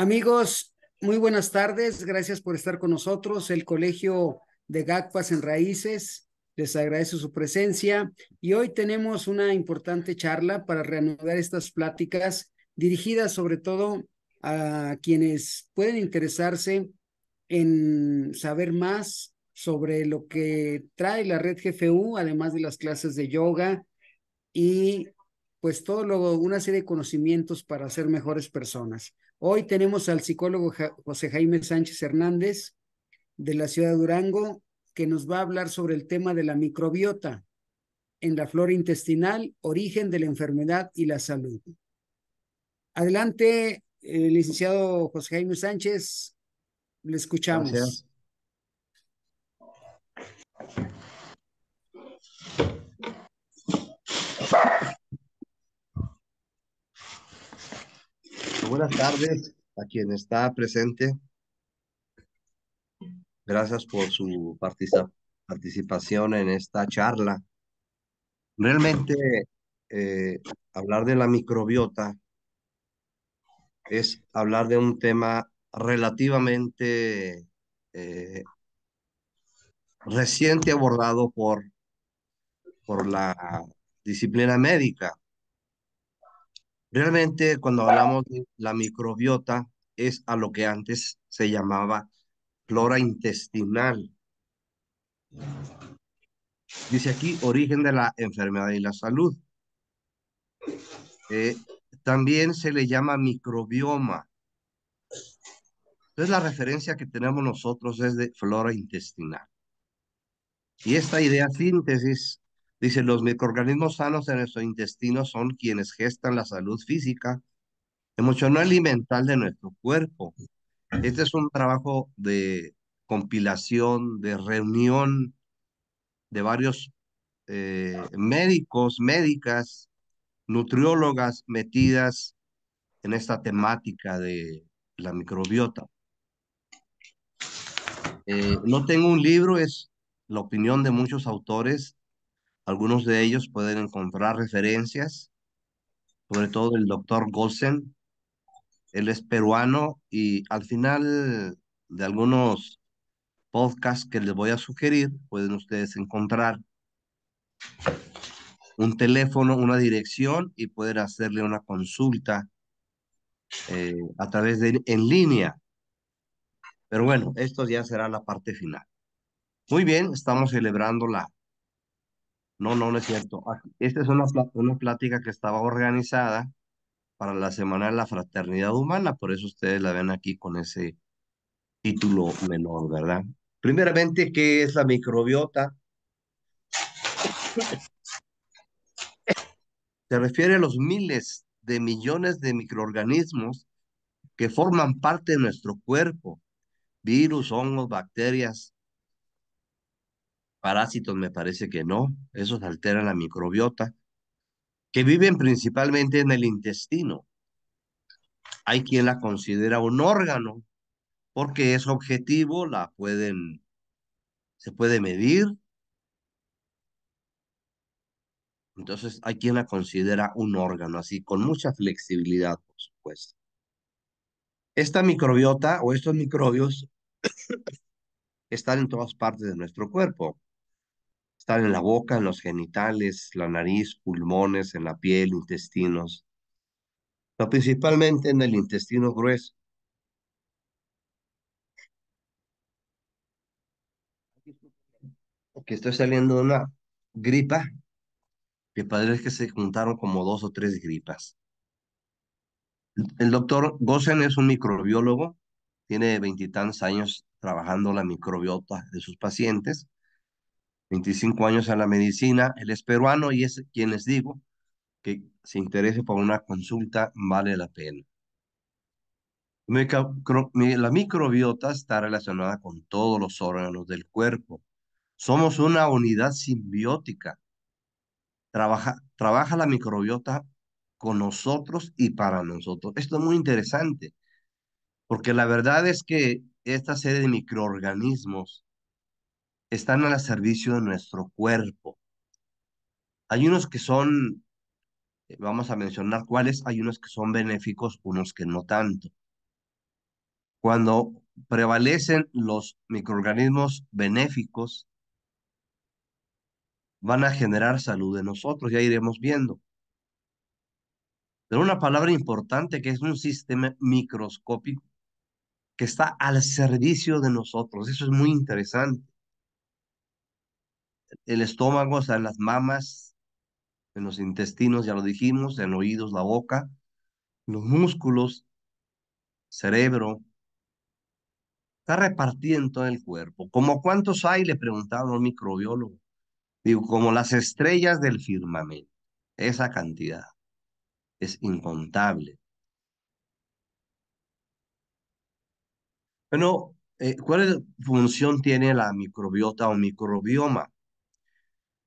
Amigos, muy buenas tardes. Gracias por estar con nosotros. El Colegio de GACPAS en Raíces les agradezco su presencia y hoy tenemos una importante charla para reanudar estas pláticas dirigidas sobre todo a quienes pueden interesarse en saber más sobre lo que trae la red GFU, además de las clases de yoga y pues todo lo, una serie de conocimientos para ser mejores personas. Hoy tenemos al psicólogo José Jaime Sánchez Hernández de la ciudad de Durango, que nos va a hablar sobre el tema de la microbiota en la flora intestinal, origen de la enfermedad y la salud. Adelante, eh, licenciado José Jaime Sánchez, le escuchamos. buenas tardes a quien está presente. Gracias por su participación en esta charla. Realmente, eh, hablar de la microbiota es hablar de un tema relativamente eh, reciente abordado por, por la disciplina médica. Realmente cuando hablamos de la microbiota es a lo que antes se llamaba flora intestinal. Dice aquí, origen de la enfermedad y la salud. Eh, también se le llama microbioma. Entonces la referencia que tenemos nosotros es de flora intestinal. Y esta idea síntesis Dice, los microorganismos sanos en nuestro intestino son quienes gestan la salud física, emocional y mental de nuestro cuerpo. Este es un trabajo de compilación, de reunión de varios eh, médicos, médicas, nutriólogas metidas en esta temática de la microbiota. Eh, no tengo un libro, es la opinión de muchos autores algunos de ellos pueden encontrar referencias, sobre todo el doctor Gossen. Él es peruano y al final de algunos podcasts que les voy a sugerir, pueden ustedes encontrar un teléfono, una dirección y poder hacerle una consulta eh, a través de en línea. Pero bueno, esto ya será la parte final. Muy bien, estamos celebrando la no, no, no es cierto. Ah, esta es una, una plática que estaba organizada para la Semana de la Fraternidad Humana, por eso ustedes la ven aquí con ese título menor, ¿verdad? Primeramente, ¿qué es la microbiota? Se refiere a los miles de millones de microorganismos que forman parte de nuestro cuerpo, virus, hongos, bacterias, Parásitos me parece que no, esos alteran la microbiota, que viven principalmente en el intestino. Hay quien la considera un órgano, porque es objetivo, la pueden, se puede medir. Entonces, hay quien la considera un órgano, así, con mucha flexibilidad, por supuesto. Esta microbiota o estos microbios están en todas partes de nuestro cuerpo están en la boca, en los genitales, la nariz, pulmones, en la piel, intestinos, pero principalmente en el intestino grueso. Que estoy saliendo de una gripa, que parece que se juntaron como dos o tres gripas. El doctor Gosen es un microbiólogo, tiene veintitantos años trabajando la microbiota de sus pacientes 25 años en la medicina, él es peruano y es quien les digo que se interese por una consulta vale la pena. La microbiota está relacionada con todos los órganos del cuerpo. Somos una unidad simbiótica. Trabaja, trabaja la microbiota con nosotros y para nosotros. Esto es muy interesante, porque la verdad es que esta serie de microorganismos están al servicio de nuestro cuerpo. Hay unos que son, eh, vamos a mencionar cuáles, hay unos que son benéficos, unos que no tanto. Cuando prevalecen los microorganismos benéficos, van a generar salud en nosotros, ya iremos viendo. Pero una palabra importante que es un sistema microscópico que está al servicio de nosotros, eso es muy interesante el estómago, o sea, las mamas, en los intestinos, ya lo dijimos, en los oídos, la boca, los músculos, cerebro. Está repartido en todo el cuerpo. ¿Como cuántos hay? Le preguntaron los microbiólogos. Digo, como las estrellas del firmamento. Esa cantidad es incontable. Bueno, eh, ¿cuál función tiene la microbiota o microbioma?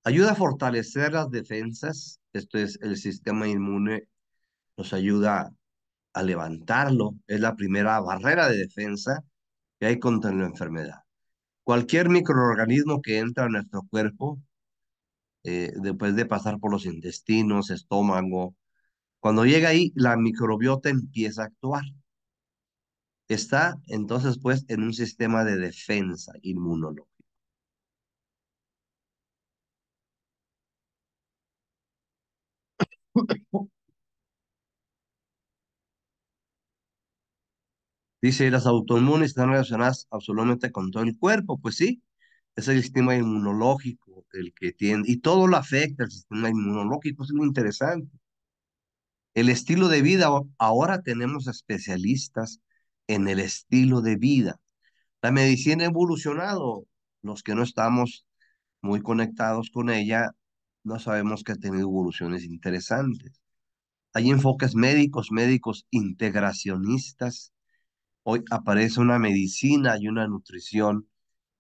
Ayuda a fortalecer las defensas, esto es el sistema inmune, nos ayuda a levantarlo, es la primera barrera de defensa que hay contra la enfermedad. Cualquier microorganismo que entra a nuestro cuerpo, eh, después de pasar por los intestinos, estómago, cuando llega ahí, la microbiota empieza a actuar. Está entonces pues en un sistema de defensa inmunológico. Dice, las autoinmunes están relacionadas absolutamente con todo el cuerpo. Pues sí, es el sistema inmunológico el que tiene, y todo lo afecta el sistema inmunológico, es muy interesante. El estilo de vida, ahora tenemos especialistas en el estilo de vida. La medicina ha evolucionado, los que no estamos muy conectados con ella, no sabemos que ha tenido evoluciones interesantes. Hay enfoques médicos, médicos integracionistas. Hoy aparece una medicina y una nutrición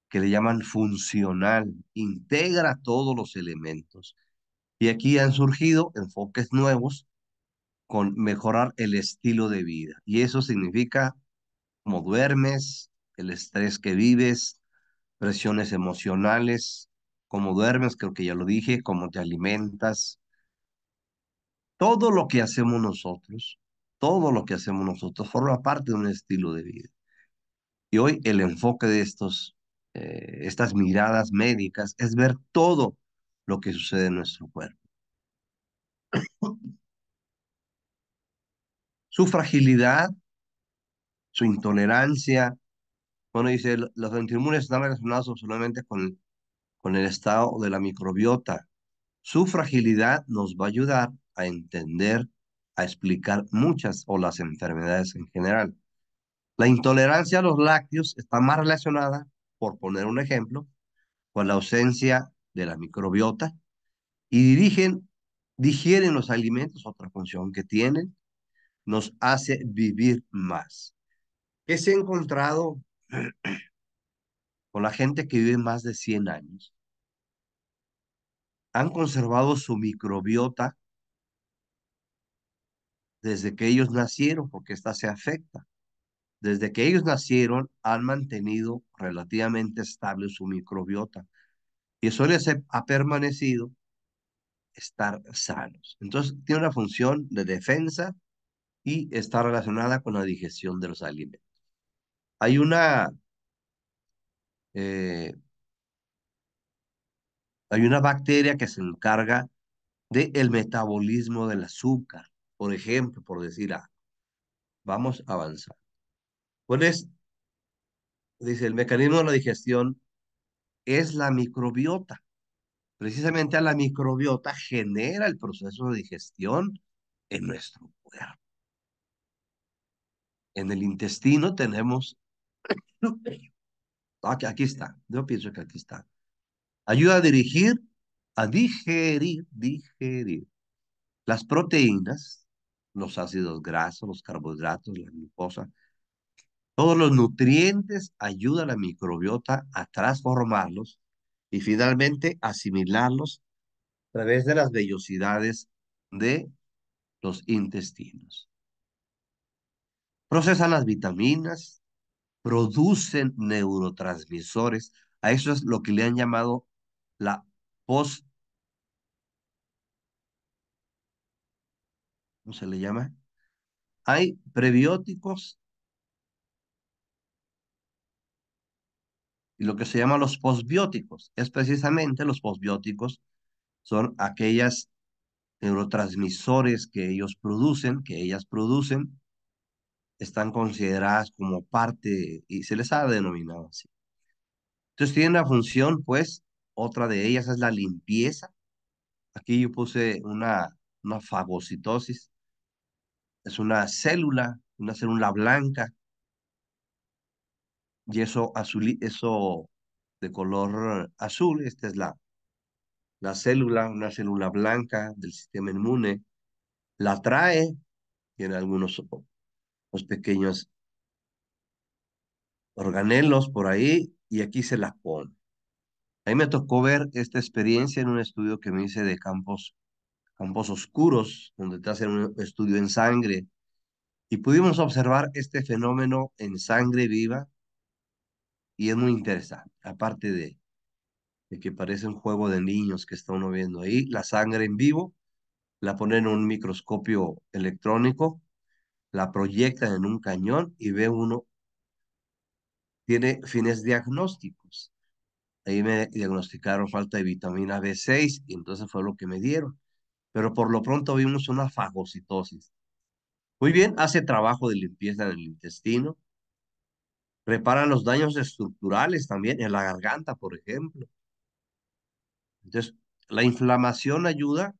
que le llaman funcional, integra todos los elementos. Y aquí han surgido enfoques nuevos con mejorar el estilo de vida. Y eso significa cómo duermes, el estrés que vives, presiones emocionales, cómo duermes, creo que ya lo dije, cómo te alimentas. Todo lo que hacemos nosotros, todo lo que hacemos nosotros forma parte de un estilo de vida. Y hoy el enfoque de estos, eh, estas miradas médicas es ver todo lo que sucede en nuestro cuerpo. su fragilidad, su intolerancia. Bueno, dice, los antiinmunes están relacionados solamente con con el estado de la microbiota. Su fragilidad nos va a ayudar a entender, a explicar muchas o las enfermedades en general. La intolerancia a los lácteos está más relacionada, por poner un ejemplo, con la ausencia de la microbiota y dirigen, digieren los alimentos, otra función que tienen, nos hace vivir más. ¿Qué se ha encontrado con la gente que vive más de 100 años, han conservado su microbiota desde que ellos nacieron, porque esta se afecta. Desde que ellos nacieron, han mantenido relativamente estable su microbiota. Y eso les ha permanecido estar sanos. Entonces, tiene una función de defensa y está relacionada con la digestión de los alimentos. Hay una eh, hay una bacteria que se encarga del el metabolismo del azúcar, por ejemplo, por decir vamos a avanzar. ¿Cuál es? Dice, el mecanismo de la digestión es la microbiota. Precisamente a la microbiota genera el proceso de digestión en nuestro cuerpo. En el intestino tenemos Ah, aquí, está, yo pienso que aquí está. Ayuda a dirigir, a digerir, digerir las proteínas, los ácidos grasos, los carbohidratos, la glucosa, todos los nutrientes ayuda a la microbiota a transformarlos y finalmente asimilarlos a través de las vellosidades de los intestinos. Procesan las vitaminas, producen neurotransmisores. A eso es lo que le han llamado la post... ¿Cómo se le llama? Hay prebióticos y lo que se llama los posbióticos. Es precisamente los posbióticos son aquellas neurotransmisores que ellos producen, que ellas producen, están consideradas como parte y se les ha denominado así. Entonces tienen una función, pues, otra de ellas es la limpieza. Aquí yo puse una, una fagocitosis. Es una célula, una célula blanca. Y eso, azul, eso de color azul, esta es la, la célula, una célula blanca del sistema inmune, la trae, y en algunos los pequeños organelos por ahí y aquí se las pone. A me tocó ver esta experiencia en un estudio que me hice de campos, campos oscuros, donde te hacen un estudio en sangre y pudimos observar este fenómeno en sangre viva y es muy interesante, aparte de, de que parece un juego de niños que está uno viendo ahí, la sangre en vivo, la ponen en un microscopio electrónico la proyectan en un cañón y ve uno, tiene fines diagnósticos. Ahí me diagnosticaron falta de vitamina B6 y entonces fue lo que me dieron. Pero por lo pronto vimos una fagocitosis. Muy bien, hace trabajo de limpieza del intestino, repara los daños estructurales también en la garganta, por ejemplo. Entonces, la inflamación ayuda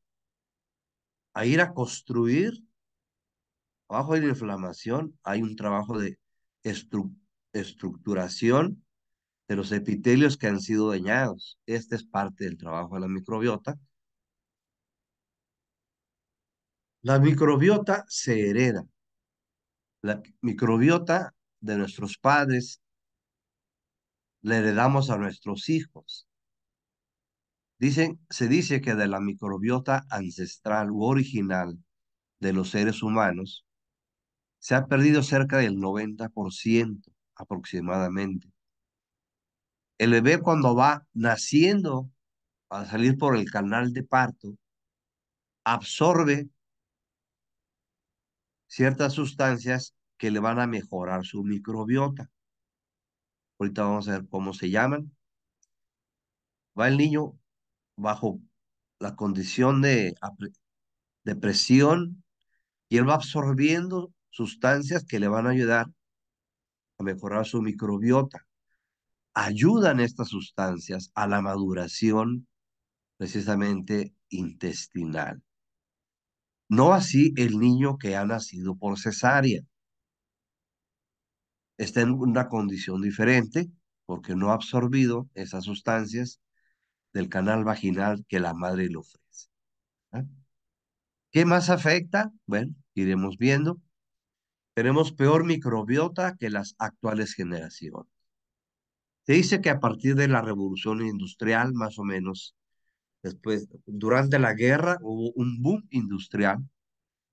a ir a construir Abajo de la inflamación hay un trabajo de estructuración de los epitelios que han sido dañados. Este es parte del trabajo de la microbiota. La microbiota se hereda. La microbiota de nuestros padres le heredamos a nuestros hijos. Dicen, se dice que de la microbiota ancestral u original de los seres humanos, se ha perdido cerca del 90% aproximadamente. El bebé cuando va naciendo, al salir por el canal de parto, absorbe ciertas sustancias que le van a mejorar su microbiota. Ahorita vamos a ver cómo se llaman. Va el niño bajo la condición de, de presión y él va absorbiendo sustancias que le van a ayudar a mejorar su microbiota. Ayudan estas sustancias a la maduración precisamente intestinal. No así el niño que ha nacido por cesárea. Está en una condición diferente porque no ha absorbido esas sustancias del canal vaginal que la madre le ofrece. ¿ah? ¿Qué más afecta? Bueno, iremos viendo tenemos peor microbiota que las actuales generaciones. Se dice que a partir de la revolución industrial, más o menos, después, durante la guerra hubo un boom industrial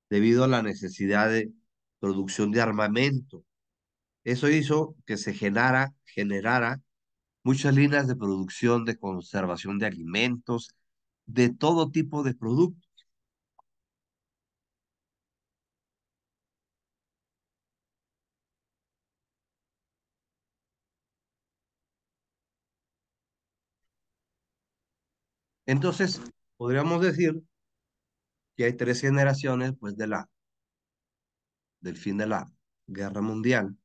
debido a la necesidad de producción de armamento. Eso hizo que se generara, generara muchas líneas de producción, de conservación de alimentos, de todo tipo de productos. Entonces, podríamos decir que hay tres generaciones pues, de la, del fin de la guerra mundial,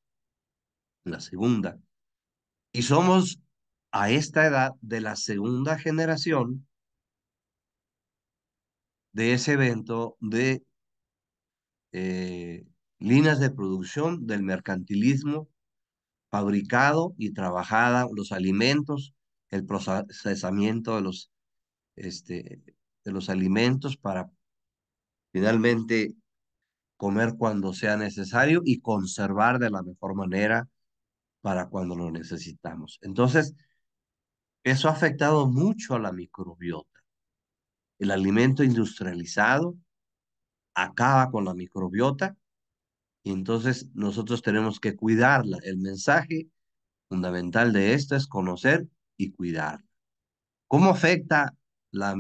la segunda. Y somos a esta edad de la segunda generación de ese evento de eh, líneas de producción del mercantilismo fabricado y trabajada los alimentos, el procesamiento de los este, de los alimentos para finalmente comer cuando sea necesario y conservar de la mejor manera para cuando lo necesitamos. Entonces, eso ha afectado mucho a la microbiota. El alimento industrializado acaba con la microbiota y entonces nosotros tenemos que cuidarla. El mensaje fundamental de esto es conocer y cuidarla. ¿Cómo afecta la,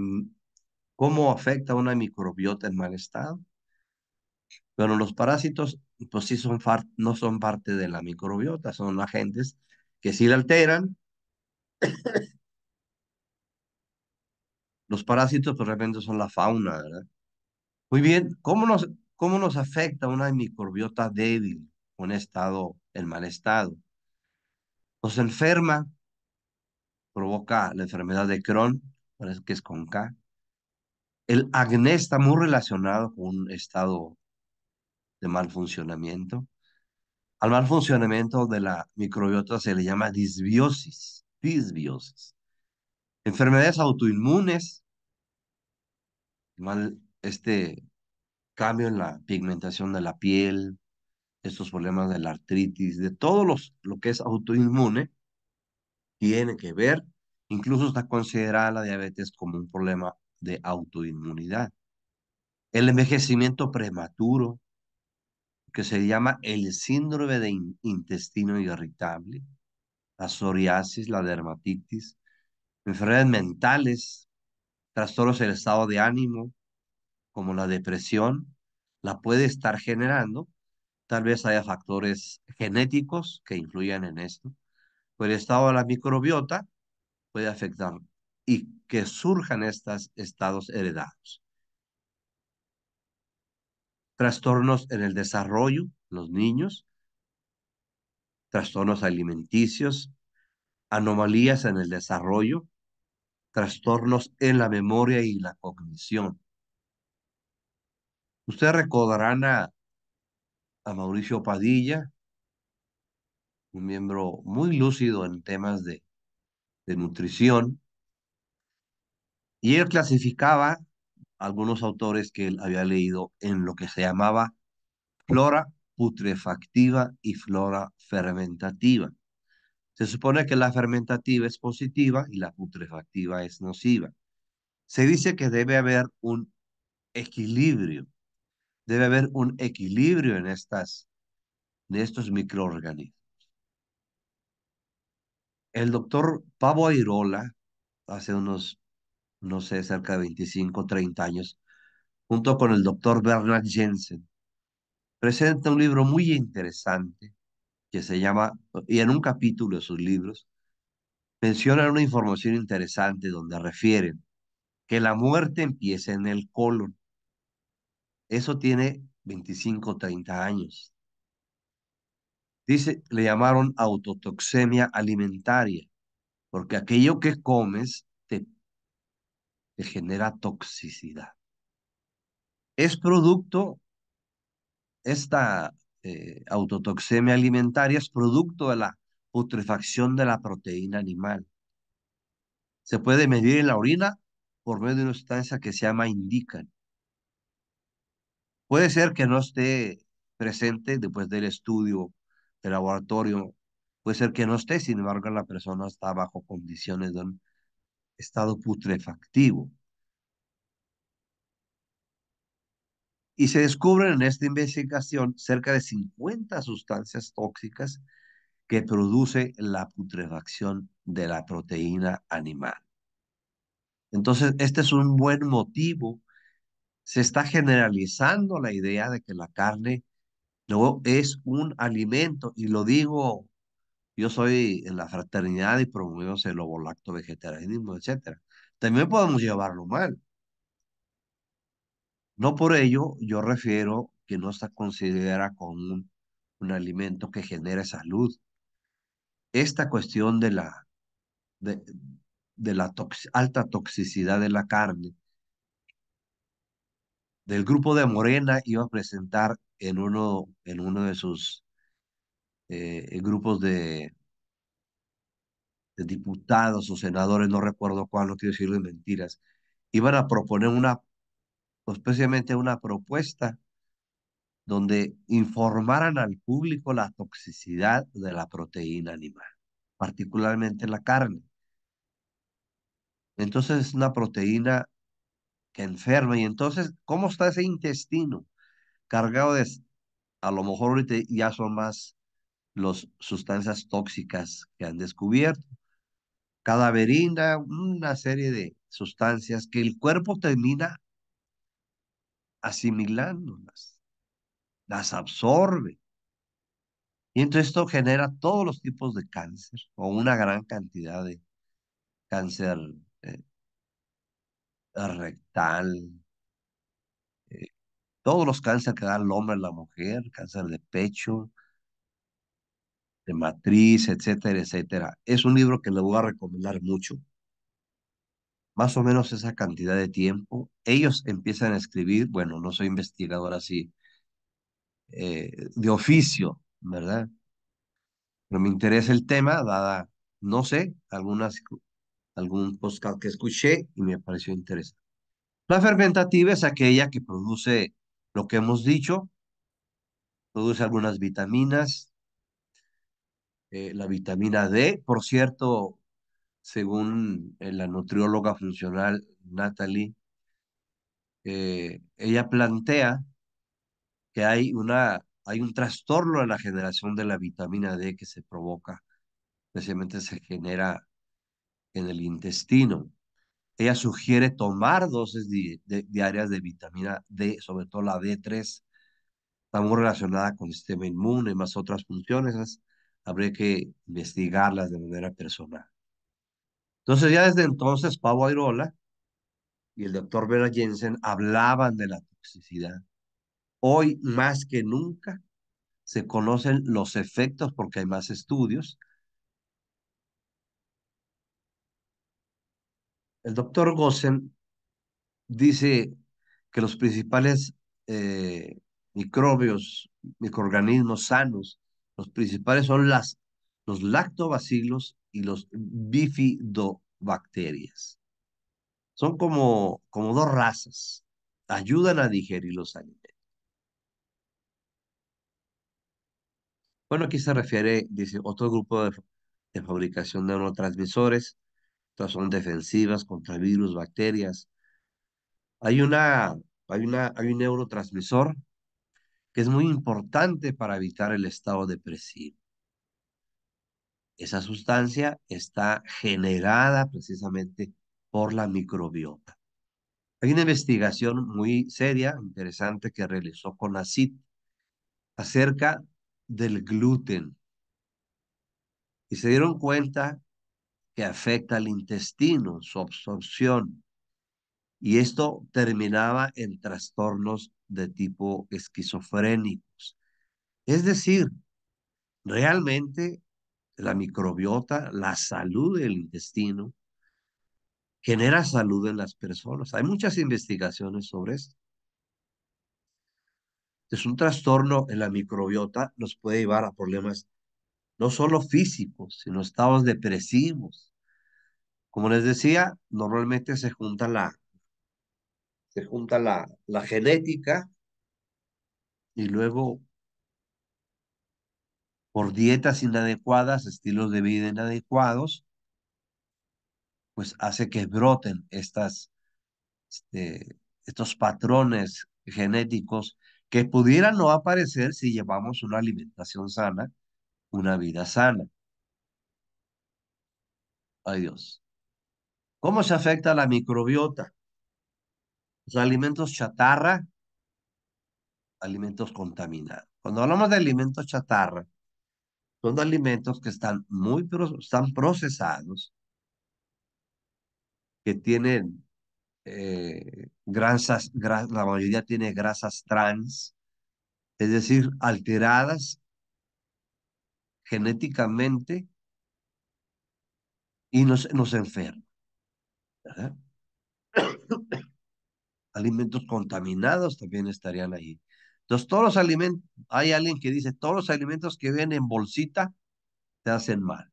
cómo afecta una microbiota en mal estado. Bueno, los parásitos, pues sí, son no son parte de la microbiota, son agentes que sí la alteran. los parásitos, pues realmente son la fauna, ¿verdad? Muy bien, ¿cómo nos, cómo nos afecta una microbiota débil, un estado, en mal estado? Nos pues, enferma, provoca la enfermedad de Crohn, parece que es con K. El acné está muy relacionado con un estado de mal funcionamiento. Al mal funcionamiento de la microbiota se le llama disbiosis, disbiosis. Enfermedades autoinmunes, mal, este cambio en la pigmentación de la piel, estos problemas de la artritis, de todo los, lo que es autoinmune, tiene que ver Incluso está considerada la diabetes como un problema de autoinmunidad. El envejecimiento prematuro, que se llama el síndrome de intestino irritable, la psoriasis, la dermatitis, enfermedades mentales, trastornos del estado de ánimo, como la depresión, la puede estar generando. Tal vez haya factores genéticos que influyan en esto, el estado de la microbiota, puede afectar y que surjan estos estados heredados. Trastornos en el desarrollo, los niños, trastornos alimenticios, anomalías en el desarrollo, trastornos en la memoria y la cognición. Ustedes recordarán a, a Mauricio Padilla, un miembro muy lúcido en temas de de nutrición, y él clasificaba algunos autores que él había leído en lo que se llamaba flora putrefactiva y flora fermentativa. Se supone que la fermentativa es positiva y la putrefactiva es nociva. Se dice que debe haber un equilibrio, debe haber un equilibrio en, estas, estos microorganismos el doctor Pablo Airola, hace unos, no sé, cerca de 25, 30 años, junto con el doctor Bernard Jensen, presenta un libro muy interesante que se llama, y en un capítulo de sus libros, menciona una información interesante donde refieren que la muerte empieza en el colon. Eso tiene 25, 30 años. Dice, le llamaron autotoxemia alimentaria, porque aquello que comes te, genera toxicidad. Es producto, esta eh, autotoxemia alimentaria es producto de la putrefacción de la proteína animal. Se puede medir en la orina por medio de una sustancia que se llama indican. Puede ser que no esté presente después del estudio el laboratorio, puede ser que no esté, sin embargo la persona está bajo condiciones de un estado putrefactivo. Y se descubren en esta investigación cerca de 50 sustancias tóxicas que produce la putrefacción de la proteína animal. Entonces, este es un buen motivo. Se está generalizando la idea de que la carne no es un alimento, y lo digo, yo soy en la fraternidad y promuevo celobolacto, vegetarianismo, etc. También podemos llevarlo mal. No por ello yo refiero que no se considera como un, alimento que genere salud. Esta cuestión de la, de, la alta toxicidad de la carne del grupo de Morena iba a presentar en uno, en uno de sus eh, eh, grupos de, de, diputados o senadores, no recuerdo cuál, no quiero decirles mentiras, iban a proponer una, especialmente una propuesta donde informaran al público la toxicidad de la proteína animal, particularmente la carne. Entonces es una proteína que enferma. Y entonces, ¿cómo está ese intestino cargado de, a lo mejor ahorita ya son más las sustancias tóxicas que han descubierto? Cadaverina, una serie de sustancias que el cuerpo termina asimilándolas, las absorbe. Y entonces esto genera todos los tipos de cáncer o una gran cantidad de cáncer eh, rectal, eh, todos los cánceres que da el hombre, la mujer, cáncer de pecho, de matriz, etcétera, etcétera. Es un libro que le voy a recomendar mucho. Más o menos esa cantidad de tiempo. Ellos empiezan a escribir, bueno, no soy investigador así, eh, de oficio, ¿verdad? Pero me interesa el tema, dada, no sé, algunas algún podcast que escuché y me pareció interesante. La fermentativa es aquella que produce lo que hemos dicho, produce algunas vitaminas, eh, la vitamina D, por cierto, según eh, la nutrióloga funcional Natalie, eh, ella plantea que hay, una, hay un trastorno en la generación de la vitamina D que se provoca, especialmente se genera en el intestino. Ella sugiere tomar dosis diarias de vitamina D, sobre todo la D3, está muy relacionada con el sistema inmune y más otras funciones. habría que investigarlas de manera personal. Entonces, ya desde entonces, Pablo Airola y el doctor Vera Jensen hablaban de la toxicidad. Hoy, más que nunca, se conocen los efectos porque hay más estudios El doctor Gossen dice que los principales eh, microbios, microorganismos sanos, los principales son las, los lactobacilos y los bifidobacterias. Son como, como dos razas, ayudan a digerir los alimentos. Bueno, aquí se refiere, dice, otro grupo de, de fabricación de neurotransmisores son defensivas contra virus, bacterias. Hay, una, hay, una, hay un neurotransmisor que es muy importante para evitar el estado depresivo. Esa sustancia está generada precisamente por la microbiota. Hay una investigación muy seria, interesante, que realizó con cit acerca del gluten. Y se dieron cuenta que afecta al intestino, su absorción. Y esto terminaba en trastornos de tipo esquizofrénicos. Es decir, realmente la microbiota, la salud del intestino, genera salud en las personas. Hay muchas investigaciones sobre esto. Es un trastorno en la microbiota nos puede llevar a problemas no solo físicos, sino estados depresivos. Como les decía, normalmente se junta la, se junta la, la genética y luego por dietas inadecuadas, estilos de vida inadecuados, pues hace que broten estas, este, estos patrones genéticos que pudieran no aparecer si llevamos una alimentación sana, una vida sana. Adiós. Dios. ¿Cómo se afecta la microbiota? Los alimentos chatarra, alimentos contaminados. Cuando hablamos de alimentos chatarra, son alimentos que están muy están procesados, que tienen eh, grasas, la mayoría tiene grasas trans, es decir, alteradas genéticamente y nos, nos enferma. alimentos contaminados también estarían ahí. Entonces, todos los alimentos, hay alguien que dice, todos los alimentos que ven en bolsita te hacen mal.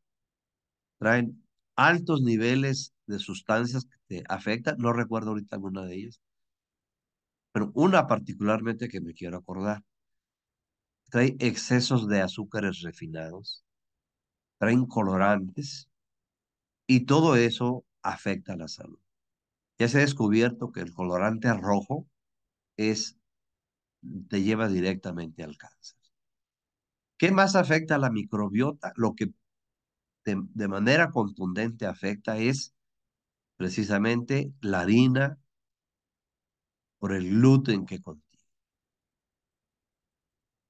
Traen altos niveles de sustancias que te afectan, no recuerdo ahorita alguna de ellas, pero una particularmente que me quiero acordar trae excesos de azúcares refinados, traen colorantes y todo eso afecta a la salud. Ya se ha descubierto que el colorante rojo es te lleva directamente al cáncer. ¿Qué más afecta a la microbiota? Lo que de, de manera contundente afecta es precisamente la harina por el gluten que contiene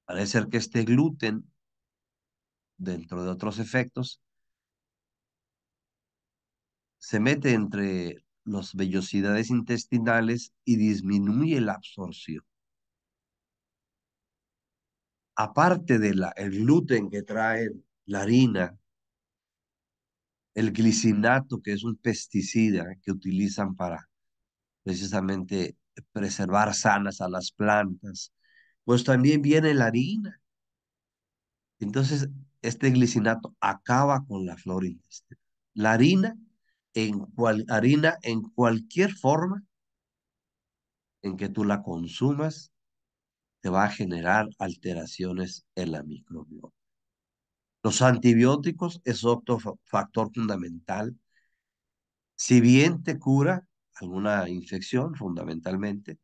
Parece ser que este gluten, dentro de otros efectos, se mete entre las vellosidades intestinales y disminuye la absorción. Aparte del el gluten que trae la harina, el glicinato, que es un pesticida que utilizan para precisamente preservar sanas a las plantas, pues también viene la harina. Entonces, este glicinato acaba con la flora intestinal. La harina en, harina en cualquier forma en que tú la consumas, te va a generar alteraciones en la microbiota. Los antibióticos es otro factor fundamental. Si bien te cura alguna infección, fundamentalmente,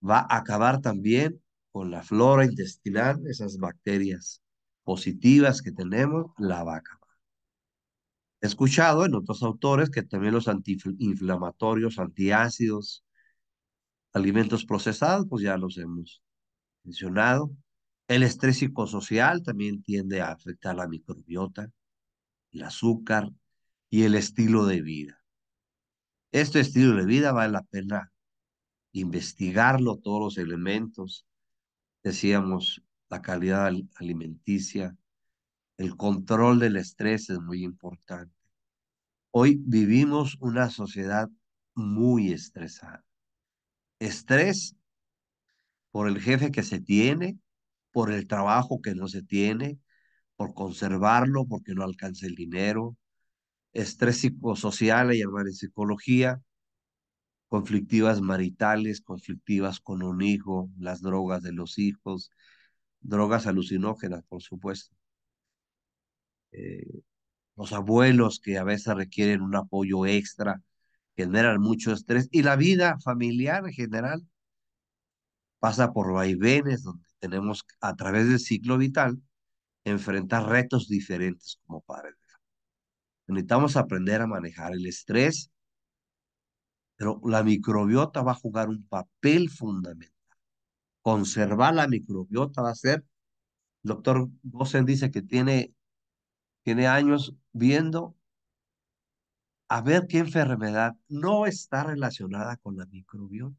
va a acabar también con la flora intestinal, esas bacterias positivas que tenemos, la va He escuchado en otros autores que también los antiinflamatorios, antiácidos, alimentos procesados, pues ya los hemos mencionado. El estrés psicosocial también tiende a afectar la microbiota, el azúcar y el estilo de vida. Este estilo de vida vale la pena investigarlo, todos los elementos. Decíamos, la calidad alimenticia, el control del estrés es muy importante. Hoy vivimos una sociedad muy estresada. Estrés por el jefe que se tiene, por el trabajo que no se tiene, por conservarlo, porque no alcanza el dinero. Estrés psicosocial, y llaman en psicología, conflictivas maritales, conflictivas con un hijo, las drogas de los hijos, drogas alucinógenas, por supuesto. Eh, los abuelos que a veces requieren un apoyo extra, generan mucho estrés y la vida familiar en general pasa por vaivenes donde tenemos a través del ciclo vital enfrentar retos diferentes como padres. Necesitamos aprender a manejar el estrés pero la microbiota va a jugar un papel fundamental. Conservar la microbiota va a ser, el doctor Gossen dice que tiene, tiene años viendo a ver qué enfermedad no está relacionada con la microbiota.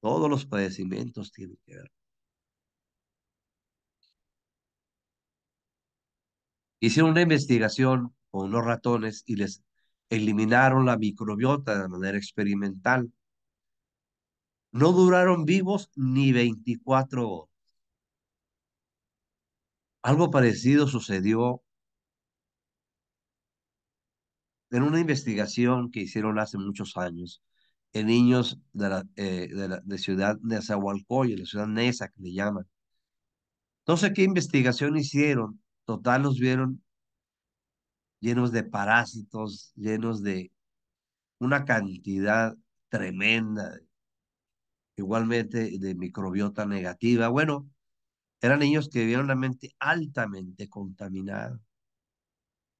Todos los padecimientos tienen que ver. Hicieron una investigación con unos ratones y les eliminaron la microbiota de manera experimental. No duraron vivos ni 24 horas. Algo parecido sucedió en una investigación que hicieron hace muchos años en niños de la, ciudad eh, de la de ciudad de la ciudad que le llaman. Entonces, ¿qué investigación hicieron? Total, los vieron llenos de parásitos, llenos de una cantidad tremenda, igualmente de microbiota negativa. Bueno, eran niños que vivieron la mente altamente contaminada.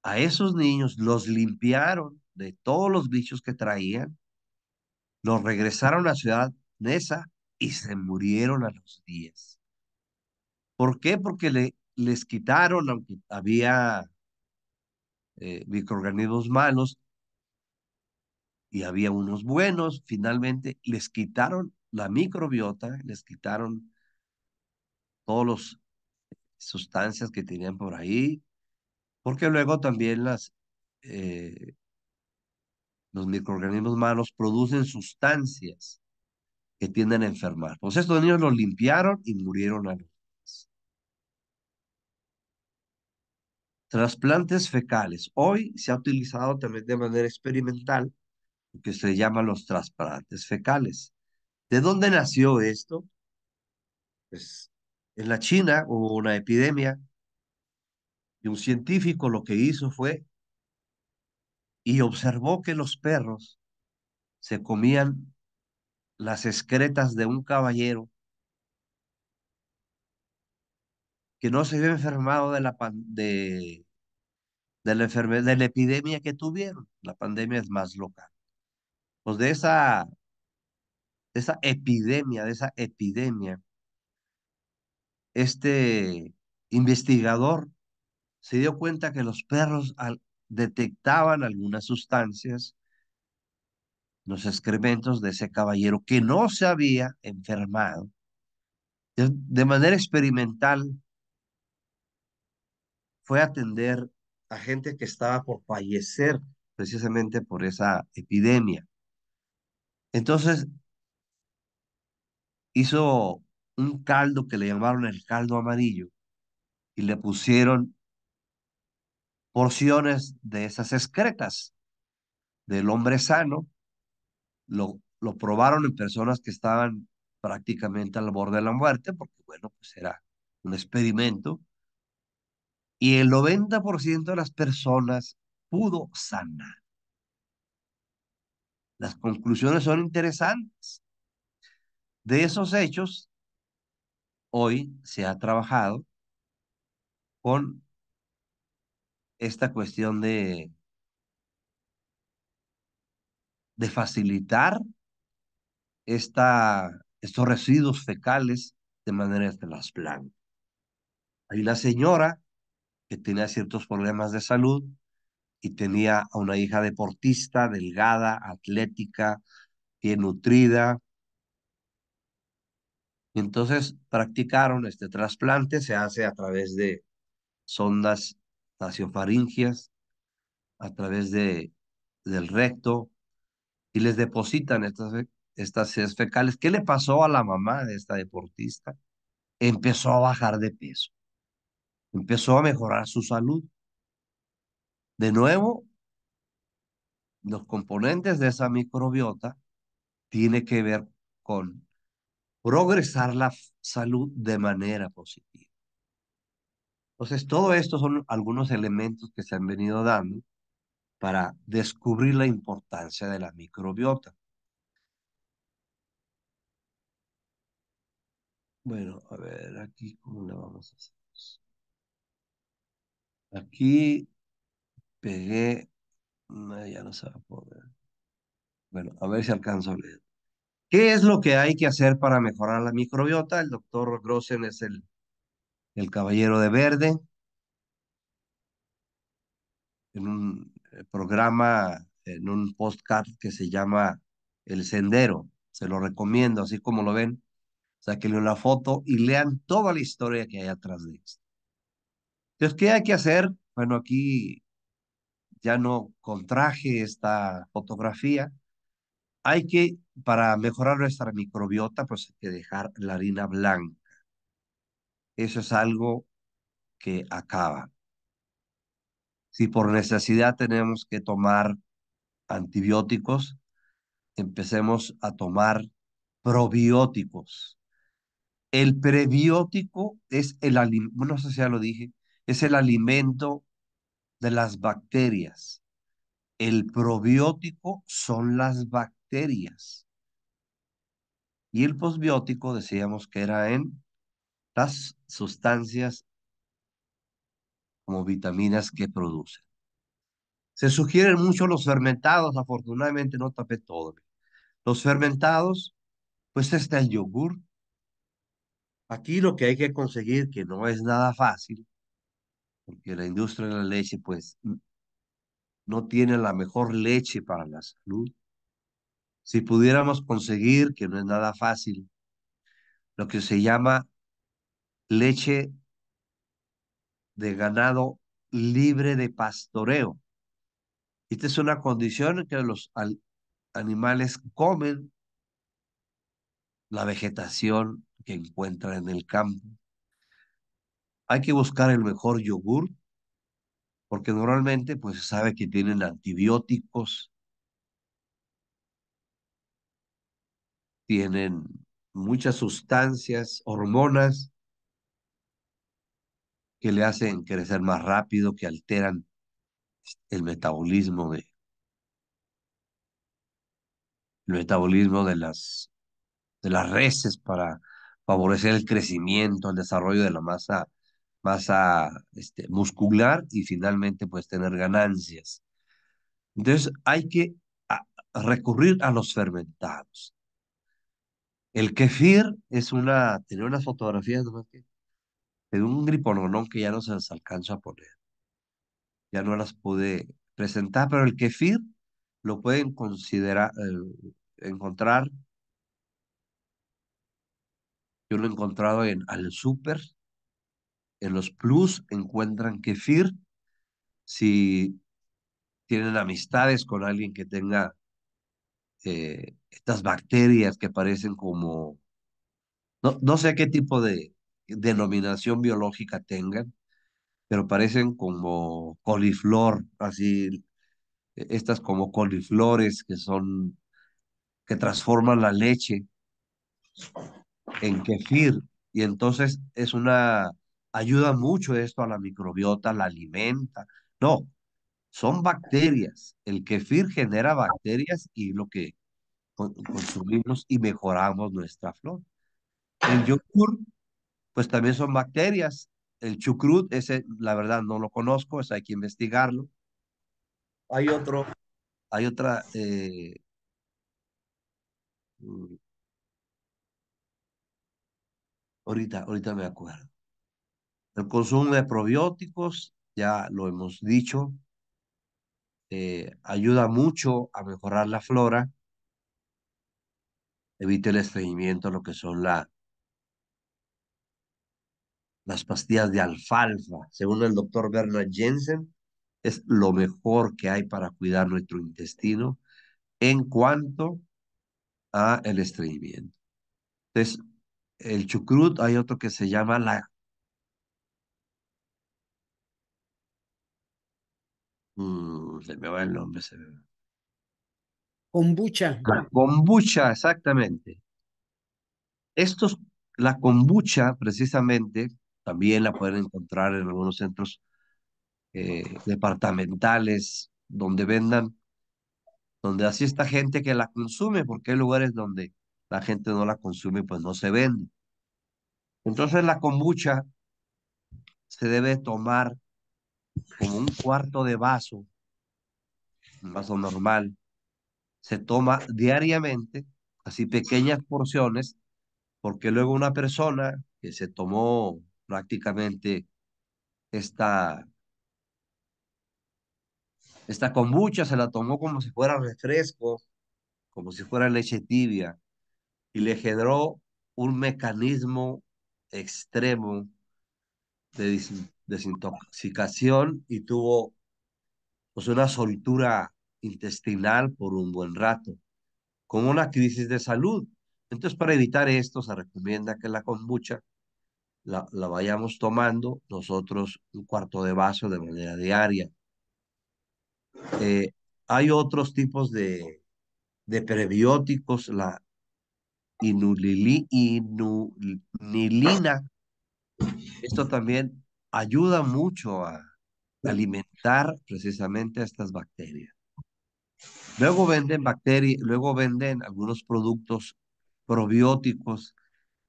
A esos niños los limpiaron de todos los bichos que traían, los regresaron a la ciudad Nesa y se murieron a los días. ¿Por qué? Porque le, les quitaron, aunque había eh, microorganismos malos y había unos buenos, finalmente les quitaron la microbiota, les quitaron todas las sustancias que tenían por ahí, porque luego también las, eh, los microorganismos malos producen sustancias que tienden a enfermar. Pues estos niños los limpiaron y murieron a Trasplantes fecales. Hoy se ha utilizado también de manera experimental lo que se llama los trasplantes fecales. ¿De dónde nació esto? Pues en la China hubo una epidemia y un científico lo que hizo fue y observó que los perros se comían las excretas de un caballero que no se había enfermado de la, de, epidemia que tuvieron. La pandemia es más local. Pues de esa, esa epidemia, de esa epidemia, este investigador se dio cuenta que los perros detectaban algunas sustancias los excrementos de ese caballero que no se había enfermado. De manera experimental fue atender a gente que estaba por fallecer precisamente por esa epidemia. Entonces, hizo un caldo que le llamaron el caldo amarillo y le pusieron porciones de esas excretas del hombre sano, lo, lo probaron en personas que estaban prácticamente al borde de la muerte, porque bueno, pues era un experimento, y el 90% de las personas pudo sanar. Las conclusiones son interesantes. De esos hechos, hoy se ha trabajado con esta cuestión de, de facilitar esta, estos residuos fecales de manera de las plantas. Ahí la señora que tenía ciertos problemas de salud y tenía a una hija deportista, delgada, atlética, bien nutrida. entonces practicaron este trasplante, se hace a través de sondas nasiofaringias, a través de, del recto, y les depositan estas, estas fecales. ¿Qué le pasó a la mamá de esta deportista? Empezó a bajar de peso empezó a mejorar su salud. De nuevo, los componentes de esa microbiota tiene que ver con progresar la salud de manera positiva. Entonces, todo esto son algunos elementos que se han venido dando para descubrir la importancia de la microbiota. Bueno, a ver, aquí cómo le vamos a hacer. Aquí pegué. ya no Bueno, a ver si alcanzo a leer. ¿Qué es lo que hay que hacer para mejorar la microbiota? El doctor Grossen es el, el caballero de verde. En un eh, programa, en un postcard que se llama El Sendero. Se lo recomiendo, así como lo ven. Sáquenle una foto y lean toda la historia que hay atrás de esto. Entonces, ¿qué hay que hacer? Bueno, aquí ya no contraje esta fotografía. Hay que, para mejorar nuestra microbiota, pues hay que dejar la harina blanca. Eso es algo que acaba. Si por necesidad tenemos que tomar antibióticos, empecemos a tomar probióticos. El prebiótico es el alimento, no sé si ya lo dije, es el alimento de las bacterias. El probiótico son las bacterias. Y el posbiótico decíamos que era en las sustancias como vitaminas que producen. Se sugieren mucho los fermentados, afortunadamente no tapé todo. Los fermentados, pues está el yogur. Aquí lo que hay que conseguir, que no es nada fácil, porque la industria de la leche pues no tiene la mejor leche para la salud. Si pudiéramos conseguir, que no es nada fácil, lo que se llama leche de ganado libre de pastoreo. Esta es una condición en que los animales comen la vegetación que encuentran en el campo. Hay que buscar el mejor yogur, porque normalmente pues se sabe que tienen antibióticos, tienen muchas sustancias, hormonas, que le hacen crecer más rápido, que alteran el metabolismo de el metabolismo de las de las reses para favorecer el crecimiento, el desarrollo de la masa vas a este, muscular y finalmente pues tener ganancias. Entonces hay que ah, recurrir a los fermentados. El kefir es una, tenía unas fotografías de un gripononón que ya no se las alcanza a poner. Ya no las pude presentar, pero el kefir lo pueden considerar, eh, encontrar. Yo lo he encontrado en Al Super, en los plus encuentran kefir. Si tienen amistades con alguien que tenga eh, estas bacterias que parecen como, no, no sé qué tipo de denominación biológica tengan, pero parecen como coliflor, así, e, estas como coliflores que son, que transforman la leche en kefir. Y entonces es una ayuda mucho esto a la microbiota, la alimenta. No, son bacterias. El kefir genera bacterias y lo que consumimos y mejoramos nuestra flor. El yogur, pues también son bacterias. El chucrut, ese la verdad no lo conozco, eso hay que investigarlo. Hay otro, hay otra eh, mm. Ahorita, ahorita me acuerdo. El consumo de probióticos, ya lo hemos dicho, eh, ayuda mucho a mejorar la flora, evita el estreñimiento, lo que son las pastillas de alfalfa. Según el doctor Bernard Jensen, es lo mejor que hay para cuidar nuestro intestino en cuanto a el estreñimiento. Entonces, el chucrut, hay otro que se llama la Uh, se me va el nombre, se me va. Kombucha. kombucha, exactamente. Estos, la kombucha, precisamente, también la pueden encontrar en algunos centros eh, departamentales donde vendan, donde así está gente que la consume, porque hay lugares donde la gente no la consume, pues no se vende. Entonces la kombucha se debe tomar como un cuarto de vaso, un vaso normal, se toma diariamente, así pequeñas porciones, porque luego una persona que se tomó prácticamente esta, esta kombucha, se la tomó como si fuera refresco, como si fuera leche tibia, y le generó un mecanismo extremo de desintoxicación y tuvo pues, una soltura intestinal por un buen rato, con una crisis de salud. Entonces, para evitar esto, se recomienda que la kombucha la, la vayamos tomando nosotros un cuarto de vaso de manera diaria. Eh, hay otros tipos de, de prebióticos, la inulina, inulilina. Esto también ayuda mucho a alimentar precisamente a estas bacterias. Luego venden bacterias, luego venden algunos productos probióticos.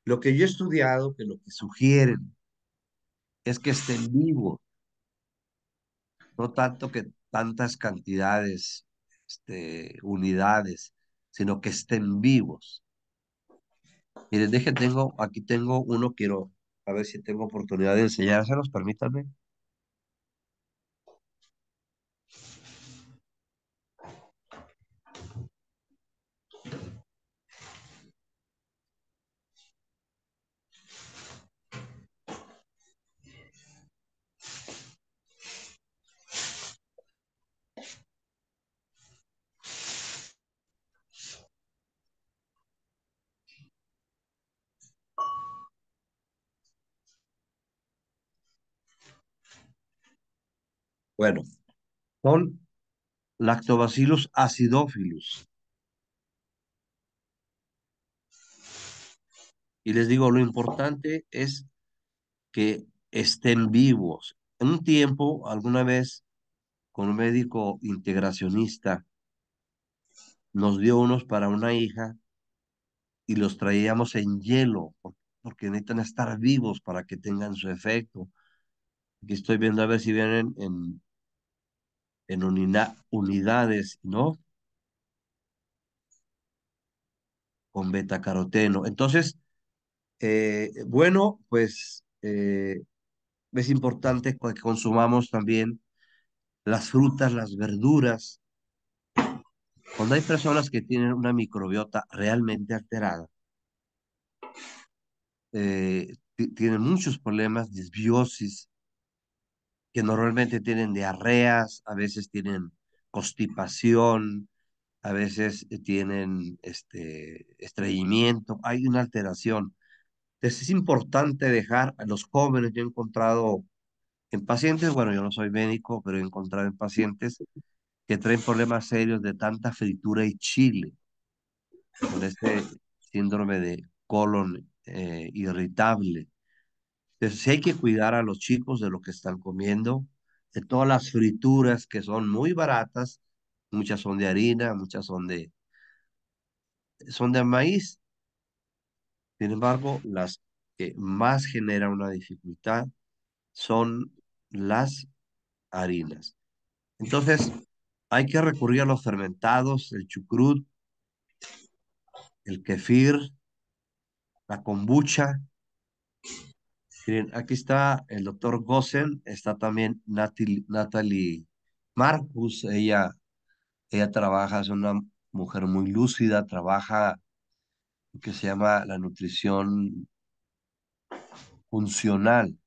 Lo que yo he estudiado, que lo que sugieren es que estén vivos, no tanto que tantas cantidades, este, unidades, sino que estén vivos. Miren, deje, tengo, aquí tengo uno, quiero a ver si tengo oportunidad de enseñárselos, permítanme. Bueno, son lactobacillus acidophilus. Y les digo, lo importante es que estén vivos. En un tiempo, alguna vez, con un médico integracionista, nos dio unos para una hija y los traíamos en hielo, porque necesitan estar vivos para que tengan su efecto. Aquí estoy viendo a ver si vienen en, en unidades, ¿no? Con caroteno Entonces, eh, bueno, pues eh, es importante que consumamos también las frutas, las verduras. Cuando hay personas que tienen una microbiota realmente alterada, eh, tienen muchos problemas, disbiosis, que normalmente tienen diarreas, a veces tienen constipación, a veces eh, tienen este, estreñimiento, hay una alteración. Entonces es importante dejar a los jóvenes, yo he encontrado en pacientes, bueno, yo no soy médico, pero he encontrado en pacientes que traen problemas serios de tanta fritura y chile, con este síndrome de colon eh, irritable. Entonces hay que cuidar a los chicos de lo que están comiendo, de todas las frituras que son muy baratas, muchas son de harina, muchas son de, son de maíz. Sin embargo, las que más generan una dificultad son las harinas. Entonces, hay que recurrir a los fermentados, el chucrut, el kefir, la kombucha, Miren, aquí está el doctor Gossen, está también Natalie, Marcus, ella, ella trabaja, es una mujer muy lúcida, trabaja lo que se llama la nutrición funcional.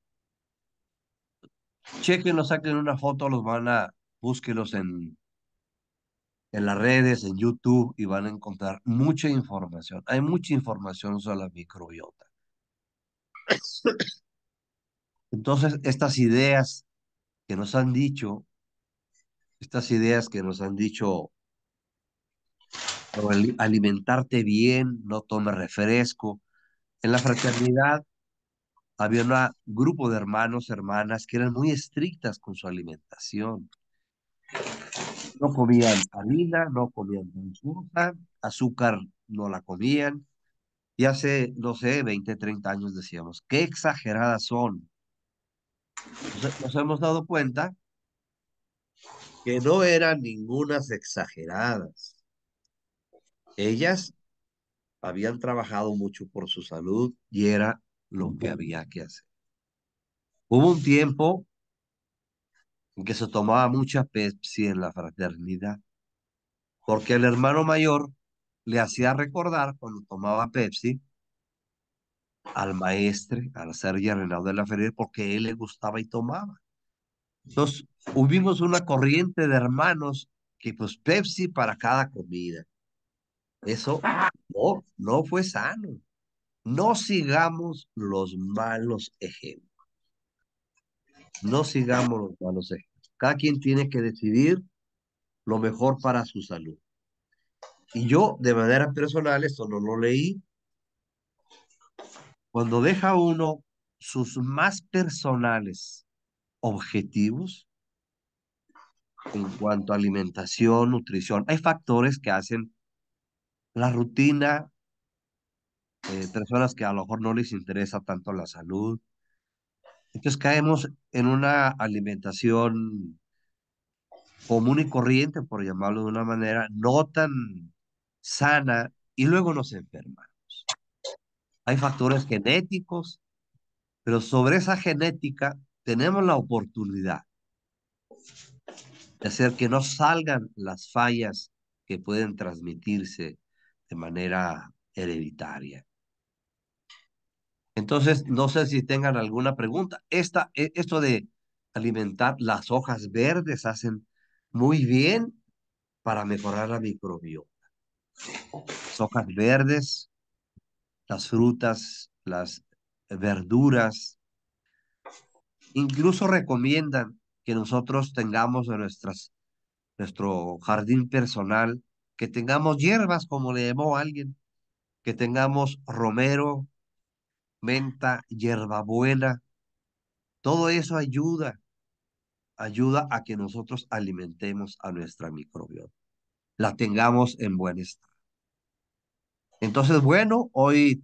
Chequenlo, saquen una foto, los van a, búsquenlos en, en las redes, en YouTube, y van a encontrar mucha información. Hay mucha información sobre la microbiota. Entonces, estas ideas que nos han dicho, estas ideas que nos han dicho, alimentarte bien, no tomes refresco. En la fraternidad había un grupo de hermanos, hermanas que eran muy estrictas con su alimentación. No comían harina, no comían fruta, azúcar no la comían. Y hace, no sé, 20, 30 años decíamos, qué exageradas son nos hemos dado cuenta que no eran ningunas exageradas. Ellas habían trabajado mucho por su salud y era lo que había que hacer. Hubo un tiempo en que se tomaba mucha Pepsi en la fraternidad, porque el hermano mayor le hacía recordar cuando tomaba Pepsi al maestre, al Sergio Renaud de la Ferrer, porque él le gustaba y tomaba. Entonces, hubimos una corriente de hermanos que pues Pepsi para cada comida. Eso no, no fue sano. No sigamos los malos ejemplos. No sigamos los malos ejemplos. Cada quien tiene que decidir lo mejor para su salud. Y yo, de manera personal, esto no lo leí, cuando deja uno sus más personales objetivos en cuanto a alimentación, nutrición, hay factores que hacen la rutina, eh, personas que a lo mejor no les interesa tanto la salud. Entonces caemos en una alimentación común y corriente, por llamarlo de una manera, no tan sana y luego nos enferman hay factores genéticos, pero sobre esa genética tenemos la oportunidad de hacer que no salgan las fallas que pueden transmitirse de manera hereditaria. Entonces, no sé si tengan alguna pregunta. Esta, e, esto de alimentar las hojas verdes hacen muy bien para mejorar la microbiota. Las hojas verdes las frutas, las verduras. Incluso recomiendan que nosotros tengamos nuestras, nuestro jardín personal, que tengamos hierbas, como le llamó alguien, que tengamos romero, menta, hierbabuena. Todo eso ayuda, ayuda a que nosotros alimentemos a nuestra microbiota, la tengamos en buen estado. Entonces, bueno, hoy,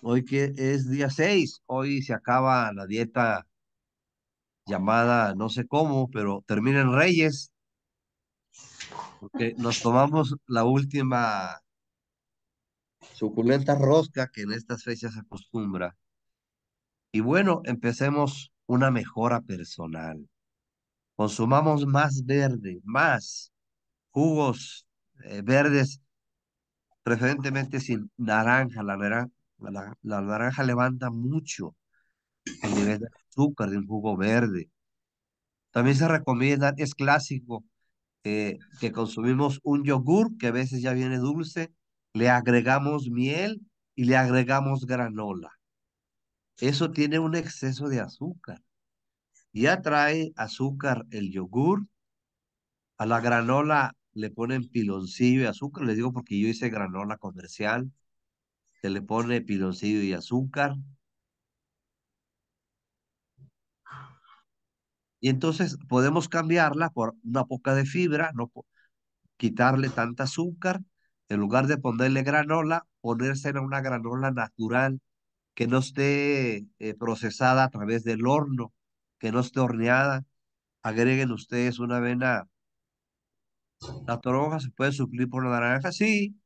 hoy que es día 6, hoy se acaba la dieta llamada no sé cómo, pero terminen Reyes. Porque nos tomamos la última suculenta rosca que en estas fechas se acostumbra. Y bueno, empecemos una mejora personal. Consumamos más verde, más jugos eh, verdes preferentemente sin naranja. La, naranja, la, naranja levanta mucho el nivel de azúcar de un jugo verde. También se recomienda, es clásico, eh, que consumimos un yogur que a veces ya viene dulce, le agregamos miel y le agregamos granola. Eso tiene un exceso de azúcar. Ya trae azúcar el yogur, a la granola le ponen piloncillo y azúcar, les digo porque yo hice granola comercial, se le pone piloncillo y azúcar. Y entonces podemos cambiarla por una poca de fibra, no quitarle tanta azúcar, en lugar de ponerle granola, en una granola natural que no esté eh, procesada a través del horno, que no esté horneada. Agreguen ustedes una avena ¿La toronja se puede suplir por la naranja? Sí,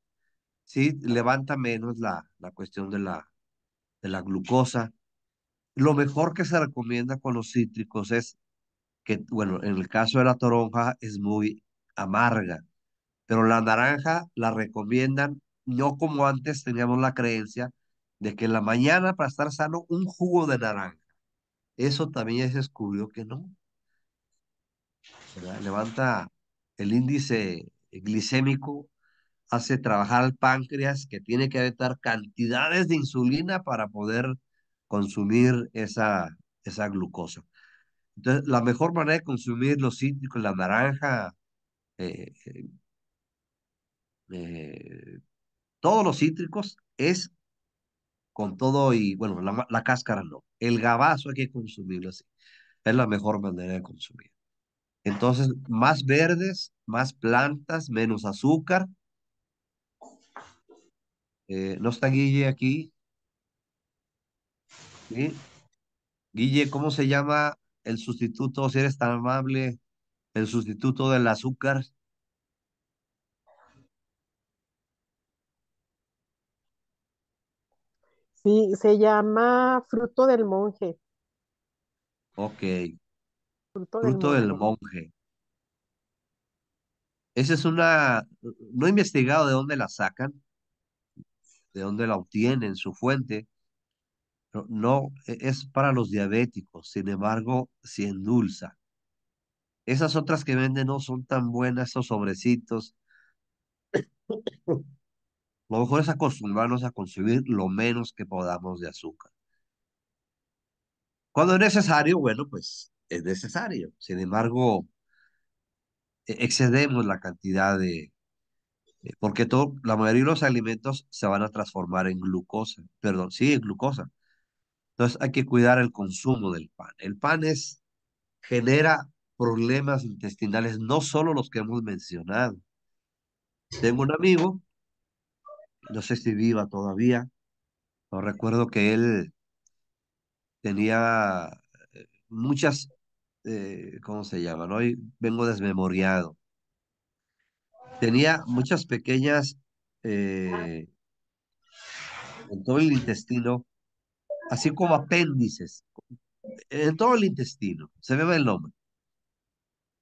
sí, levanta menos la, la cuestión de la, de la glucosa. Lo mejor que se recomienda con los cítricos es que, bueno, en el caso de la toronja es muy amarga, pero la naranja la recomiendan, no como antes teníamos la creencia de que en la mañana para estar sano un jugo de naranja. Eso también se descubrió que no. Levanta el índice glicémico hace trabajar al páncreas que tiene que evitar cantidades de insulina para poder consumir esa, esa glucosa. Entonces, la mejor manera de consumir los cítricos, la naranja, eh, eh, eh, todos los cítricos es con todo y, bueno, la, la cáscara no. El gabazo hay que consumirlo así. Es la mejor manera de consumir. Entonces, más verdes, más plantas, menos azúcar. Eh, ¿No está Guille aquí? ¿Sí? Guille, ¿cómo se llama el sustituto, si eres tan amable, el sustituto del azúcar? Sí, se llama fruto del monje. Ok. Fruto del monje. Esa es una, no he investigado de dónde la sacan, de dónde la obtienen, su fuente. No, no e, es para los diabéticos, sin embargo, si endulza. Esas otras que venden no son tan buenas, esos sobrecitos. Lo mejor es acostumbrarnos a consumir lo menos que podamos de azúcar. Cuando es necesario, bueno, pues es necesario. Sin embargo, e-, excedemos la cantidad de... Eh, porque la mayoría de los alimentos se van a transformar en glucosa, perdón, sí, en glucosa. Entonces hay que cuidar el consumo del pan. El pan es, genera problemas intestinales, no solo los que hemos mencionado. Tengo un amigo, no sé si viva todavía, no recuerdo que él tenía eh, muchas eh, ¿cómo se llama? Hoy vengo desmemoriado. Tenía muchas pequeñas eh, en todo el intestino, así como apéndices, en todo el intestino, se ve el nombre.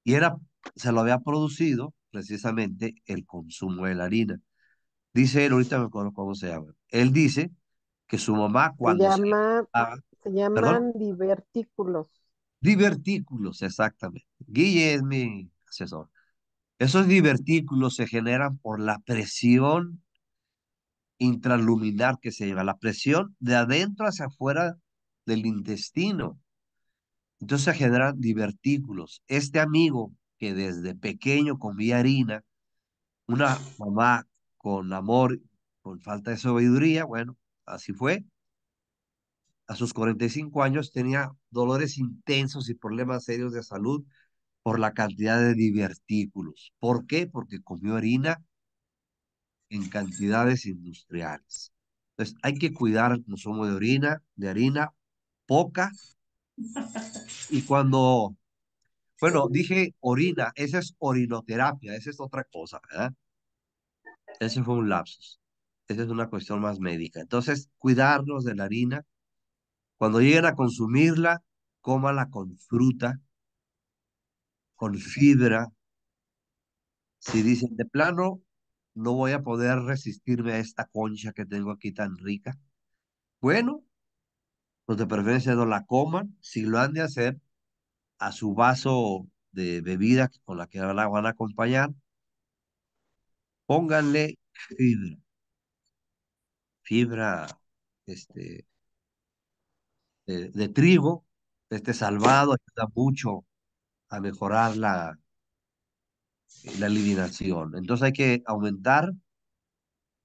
Y era, se lo había producido precisamente el consumo de la harina. Dice él, ahorita me acuerdo cómo se llama. Él dice que su mamá cuando... Se, llama, se, llaman divertículos. Divertículos, exactamente. Guille es mi asesor. Esos divertículos se generan por la presión intraluminar que se lleva, la presión de adentro hacia afuera del intestino. Entonces se generan divertículos. Este amigo que desde pequeño comía harina, una mamá con amor, con falta de sabiduría, bueno, así fue, a sus 45 años tenía dolores intensos y problemas serios de salud por la cantidad de divertículos. ¿Por qué? Porque comió harina en cantidades industriales. Entonces, hay que cuidar el consumo de harina. de harina, poca. Y cuando, bueno, dije orina, esa es orinoterapia, esa es otra cosa, ¿verdad? Ese fue un lapsus. Esa es una cuestión más médica. Entonces, cuidarnos de la harina, cuando lleguen a consumirla, cómala con fruta, con fibra. Si dicen de plano, no voy a poder resistirme a esta concha que tengo aquí tan rica. Bueno, pues de preferencia no la coman. Si lo han de hacer, a su vaso de bebida con la que la van a acompañar, pónganle fibra. Fibra este, de, trigo, este salvado ayuda mucho a mejorar la, la eliminación. Entonces hay que aumentar,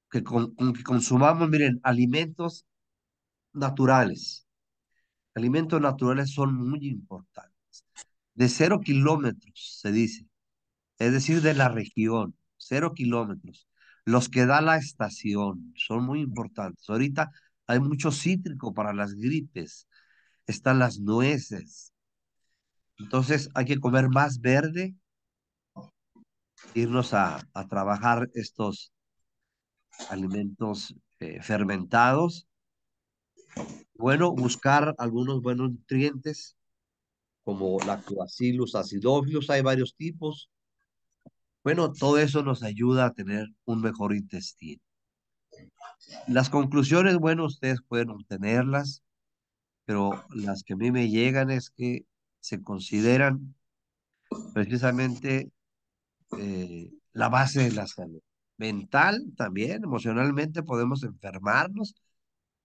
que, con, que consumamos, miren, alimentos naturales. Alimentos naturales son muy importantes. De cero kilómetros, se dice, es decir, de la región, cero kilómetros. Los que da la estación son muy importantes. Ahorita hay mucho cítrico para las gripes, están las nueces. Entonces hay que comer más verde, irnos a, trabajar estos alimentos eh, fermentados. Bueno, buscar algunos buenos nutrientes como lactobacillus, acidophilus, hay varios tipos. Bueno, todo eso nos ayuda a tener un mejor intestino. Las conclusiones, bueno, ustedes pueden obtenerlas pero las que a mí me llegan es que se consideran precisamente eh, la base de la salud. Mental también, emocionalmente podemos enfermarnos,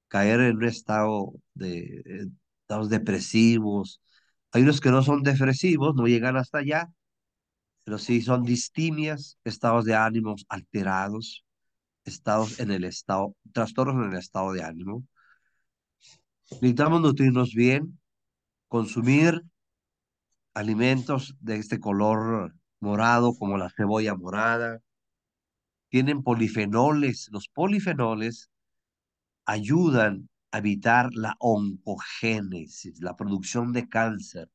caer en un estado de eh, estados depresivos. Hay unos que no son depresivos, no llegan hasta allá, pero sí son distimias, estados de ánimos alterados, estados en el estado, trastornos en el estado de ánimo. Necesitamos nutrirnos bien, consumir alimentos de este color morado, como la cebolla morada. Tienen polifenoles. Los polifenoles ayudan a evitar la oncogénesis, la producción de cáncer.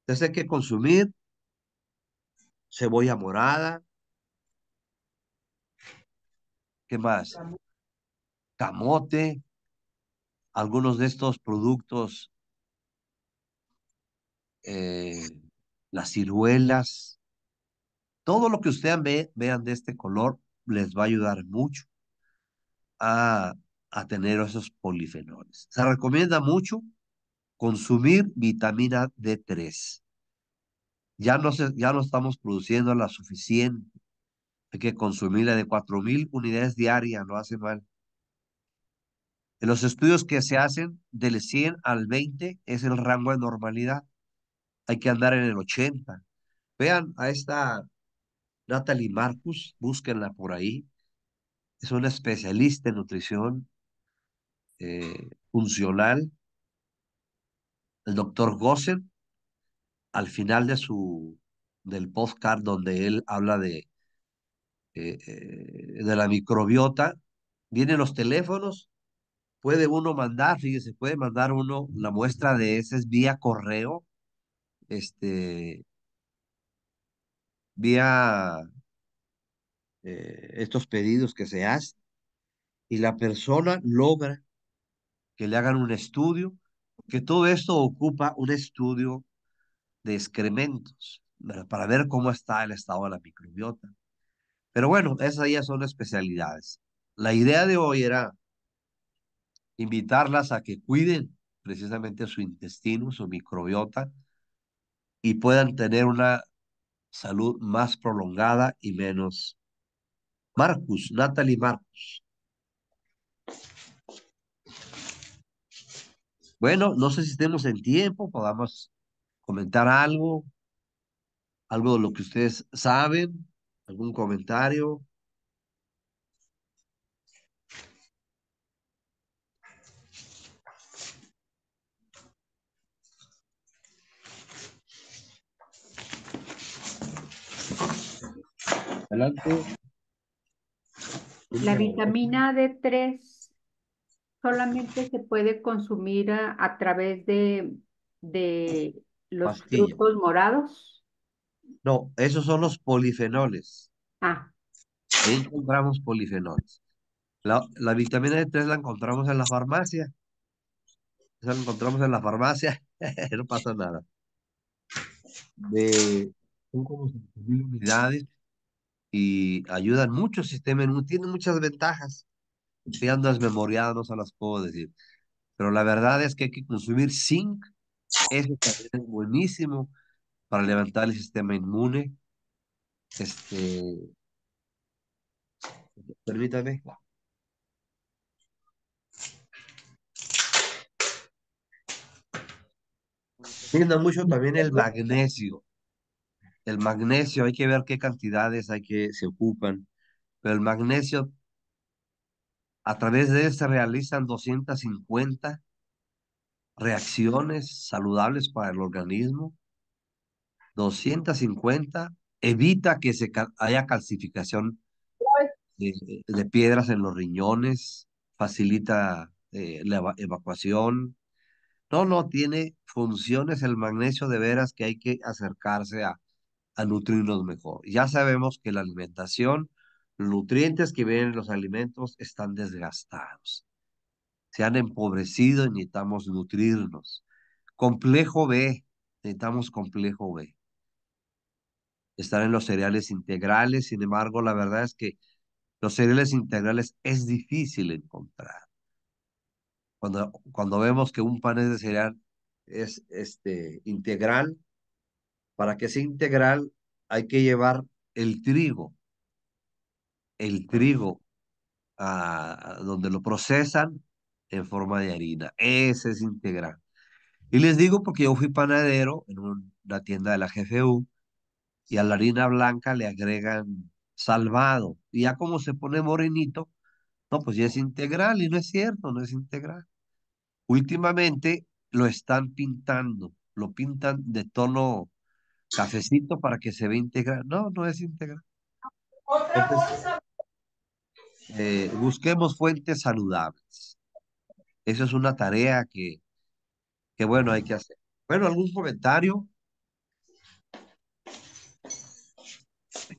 Entonces hay que consumir cebolla morada. ¿Qué más? Camote, algunos de estos productos, eh, las ciruelas, todo lo que ustedes vean de este color les va a ayudar mucho a, tener esos polifenoles. Se recomienda mucho consumir vitamina D3. Ya no, se, ya no estamos produciendo la suficiente. Hay que consumirla de 4.000 unidades diarias, no hace mal. En los estudios que se hacen del 100 al 20 es el rango de normalidad. Hay que andar en el 80. Vean a esta Natalie Marcus, búsquenla por ahí. Es una especialista en nutrición eh, funcional. El doctor Gossen, al final de su, del postcard donde él habla de, eh, eh, de la microbiota, vienen los teléfonos puede uno mandar, fíjese, puede mandar uno la muestra de heces vía correo, este, vía eh, estos pedidos que se hacen, y la persona logra que le hagan un estudio, que todo esto ocupa un estudio de excrementos, para ver cómo está el estado de la microbiota. Pero bueno, esas ya son especialidades. La idea de hoy era invitarlas a que cuiden precisamente su intestino, su microbiota, y puedan tener una salud más prolongada y menos. Marcus, Natalie Marcus. Bueno, no sé si estemos en tiempo, podamos comentar algo, algo de lo que ustedes saben, algún comentario. La vitamina D3 solamente se puede consumir a, través de, de los frutos morados. No, esos son los polifenoles. Ah. Ahí encontramos polifenoles. La, la vitamina D3 la encontramos en la farmacia. Esa la encontramos en la farmacia. no pasa nada. De son como 5.000 unidades y ayudan mucho el sistema inmune, tiene muchas ventajas. Si andas memoriado, no se las puedo decir. Pero la verdad es que hay que consumir zinc, eso también es buenísimo para levantar el sistema inmune. Este, permítame. Tiene mucho también el magnesio el magnesio, hay que ver qué cantidades hay que se ocupan, pero el magnesio, a través de él se este realizan 250 reacciones saludables para el organismo. 250 evita que se haya calcificación de, piedras en los riñones, facilita eh, la evacuación. No, no, tiene funciones el magnesio de veras que hay que acercarse a, a nutrirnos mejor. Ya sabemos que la alimentación, los nutrientes que vienen en los alimentos están desgastados, se han empobrecido y necesitamos nutrirnos. Complejo B, necesitamos complejo B. Están en los cereales integrales, sin embargo, la verdad es que los cereales integrales es difícil encontrar. Cuando, cuando vemos que un pan es de cereal es este, integral, para que sea integral hay que llevar el trigo, el trigo a, donde lo procesan en forma de harina. Ese es integral. Y les digo porque yo fui panadero en una tienda de la GFU y a la harina blanca le agregan salvado. Y ya como se pone morenito, no, pues ya es integral y no es cierto, no es integral. Últimamente lo están pintando, lo pintan de tono Cafecito para que se vea integral. No, no es integral. Otra bolsa. Eh, busquemos fuentes saludables. eso es una tarea que, que, bueno, hay que hacer. Bueno, ¿algún comentario?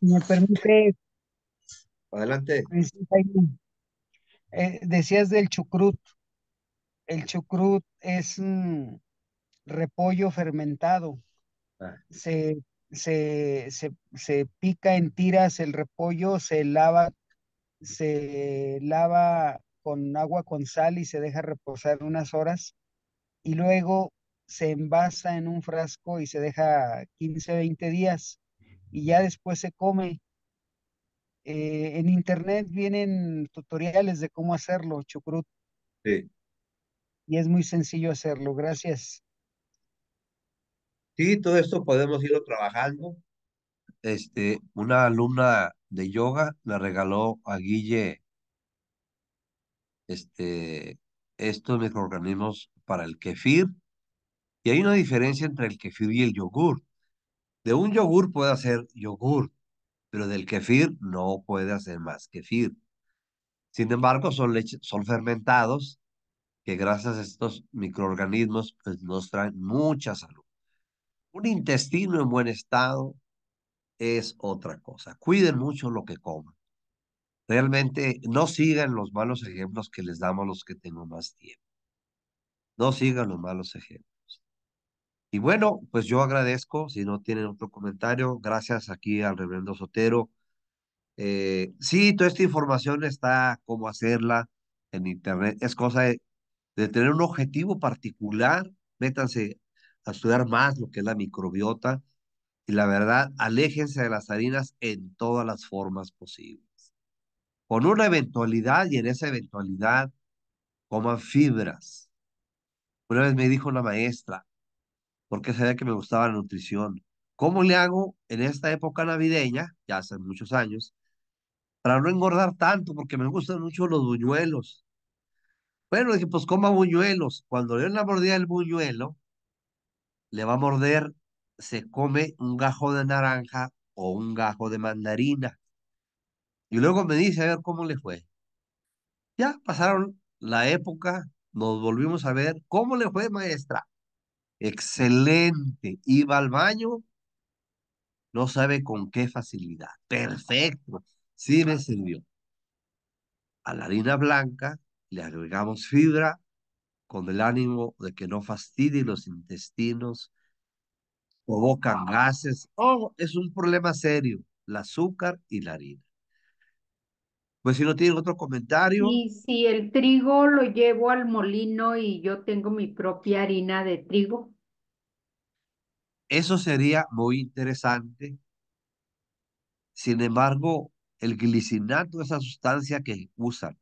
Me permite. Adelante. Pues, eh, decías del chucrut. El chucrut es un repollo fermentado. Ah. Se, se, se, se, pica en tiras el repollo, se lava, se lava con agua con sal y se deja reposar unas horas y luego se envasa en un frasco y se deja 15, 20 días y ya después se come. Eh, en internet vienen tutoriales de cómo hacerlo, chucrut. Sí. Y es muy sencillo hacerlo. Gracias. Sí, todo esto podemos irlo trabajando. Este, una alumna de yoga le regaló a Guille este, estos microorganismos para el kefir. Y hay una diferencia entre el kefir y el yogur. De un yogur puede hacer yogur, pero del kefir no puede hacer más kefir. Sin embargo, son, son fermentados que gracias a estos microorganismos pues, nos traen mucha salud. Un intestino en buen estado es otra cosa. Cuiden mucho lo que coman. Realmente no sigan los malos ejemplos que les damos los que tengo más tiempo. No sigan los malos ejemplos. Y bueno, pues yo agradezco, si no tienen otro comentario, gracias aquí al reverendo Sotero. Eh, sí, toda esta información está cómo hacerla en internet. Es cosa de, de tener un objetivo particular. Métanse a estudiar más lo que es la microbiota y la verdad, aléjense de las harinas en todas las formas posibles. Con una eventualidad y en esa eventualidad coman fibras. Una vez me dijo una maestra, porque sabía que me gustaba la nutrición, ¿cómo le hago en esta época navideña, ya hace muchos años, para no engordar tanto? Porque me gustan mucho los buñuelos. Bueno, dije, pues coma buñuelos. Cuando yo la mordida del buñuelo, le va a morder, se come un gajo de naranja o un gajo de mandarina. Y luego me dice a ver cómo le fue. Ya pasaron la época, nos volvimos a ver. ¿Cómo le fue, maestra? Excelente. Iba al baño, no sabe con qué facilidad. Perfecto. Sí me sirvió. A la harina blanca le agregamos fibra con el ánimo de que no fastidie los intestinos, provocan gases. oh, es un problema serio, el azúcar y la harina. Pues si no tienen otro comentario. Y si el trigo lo llevo al molino y yo tengo mi propia harina de trigo. Eso sería muy interesante. Sin embargo, el glicinato, esa sustancia que usan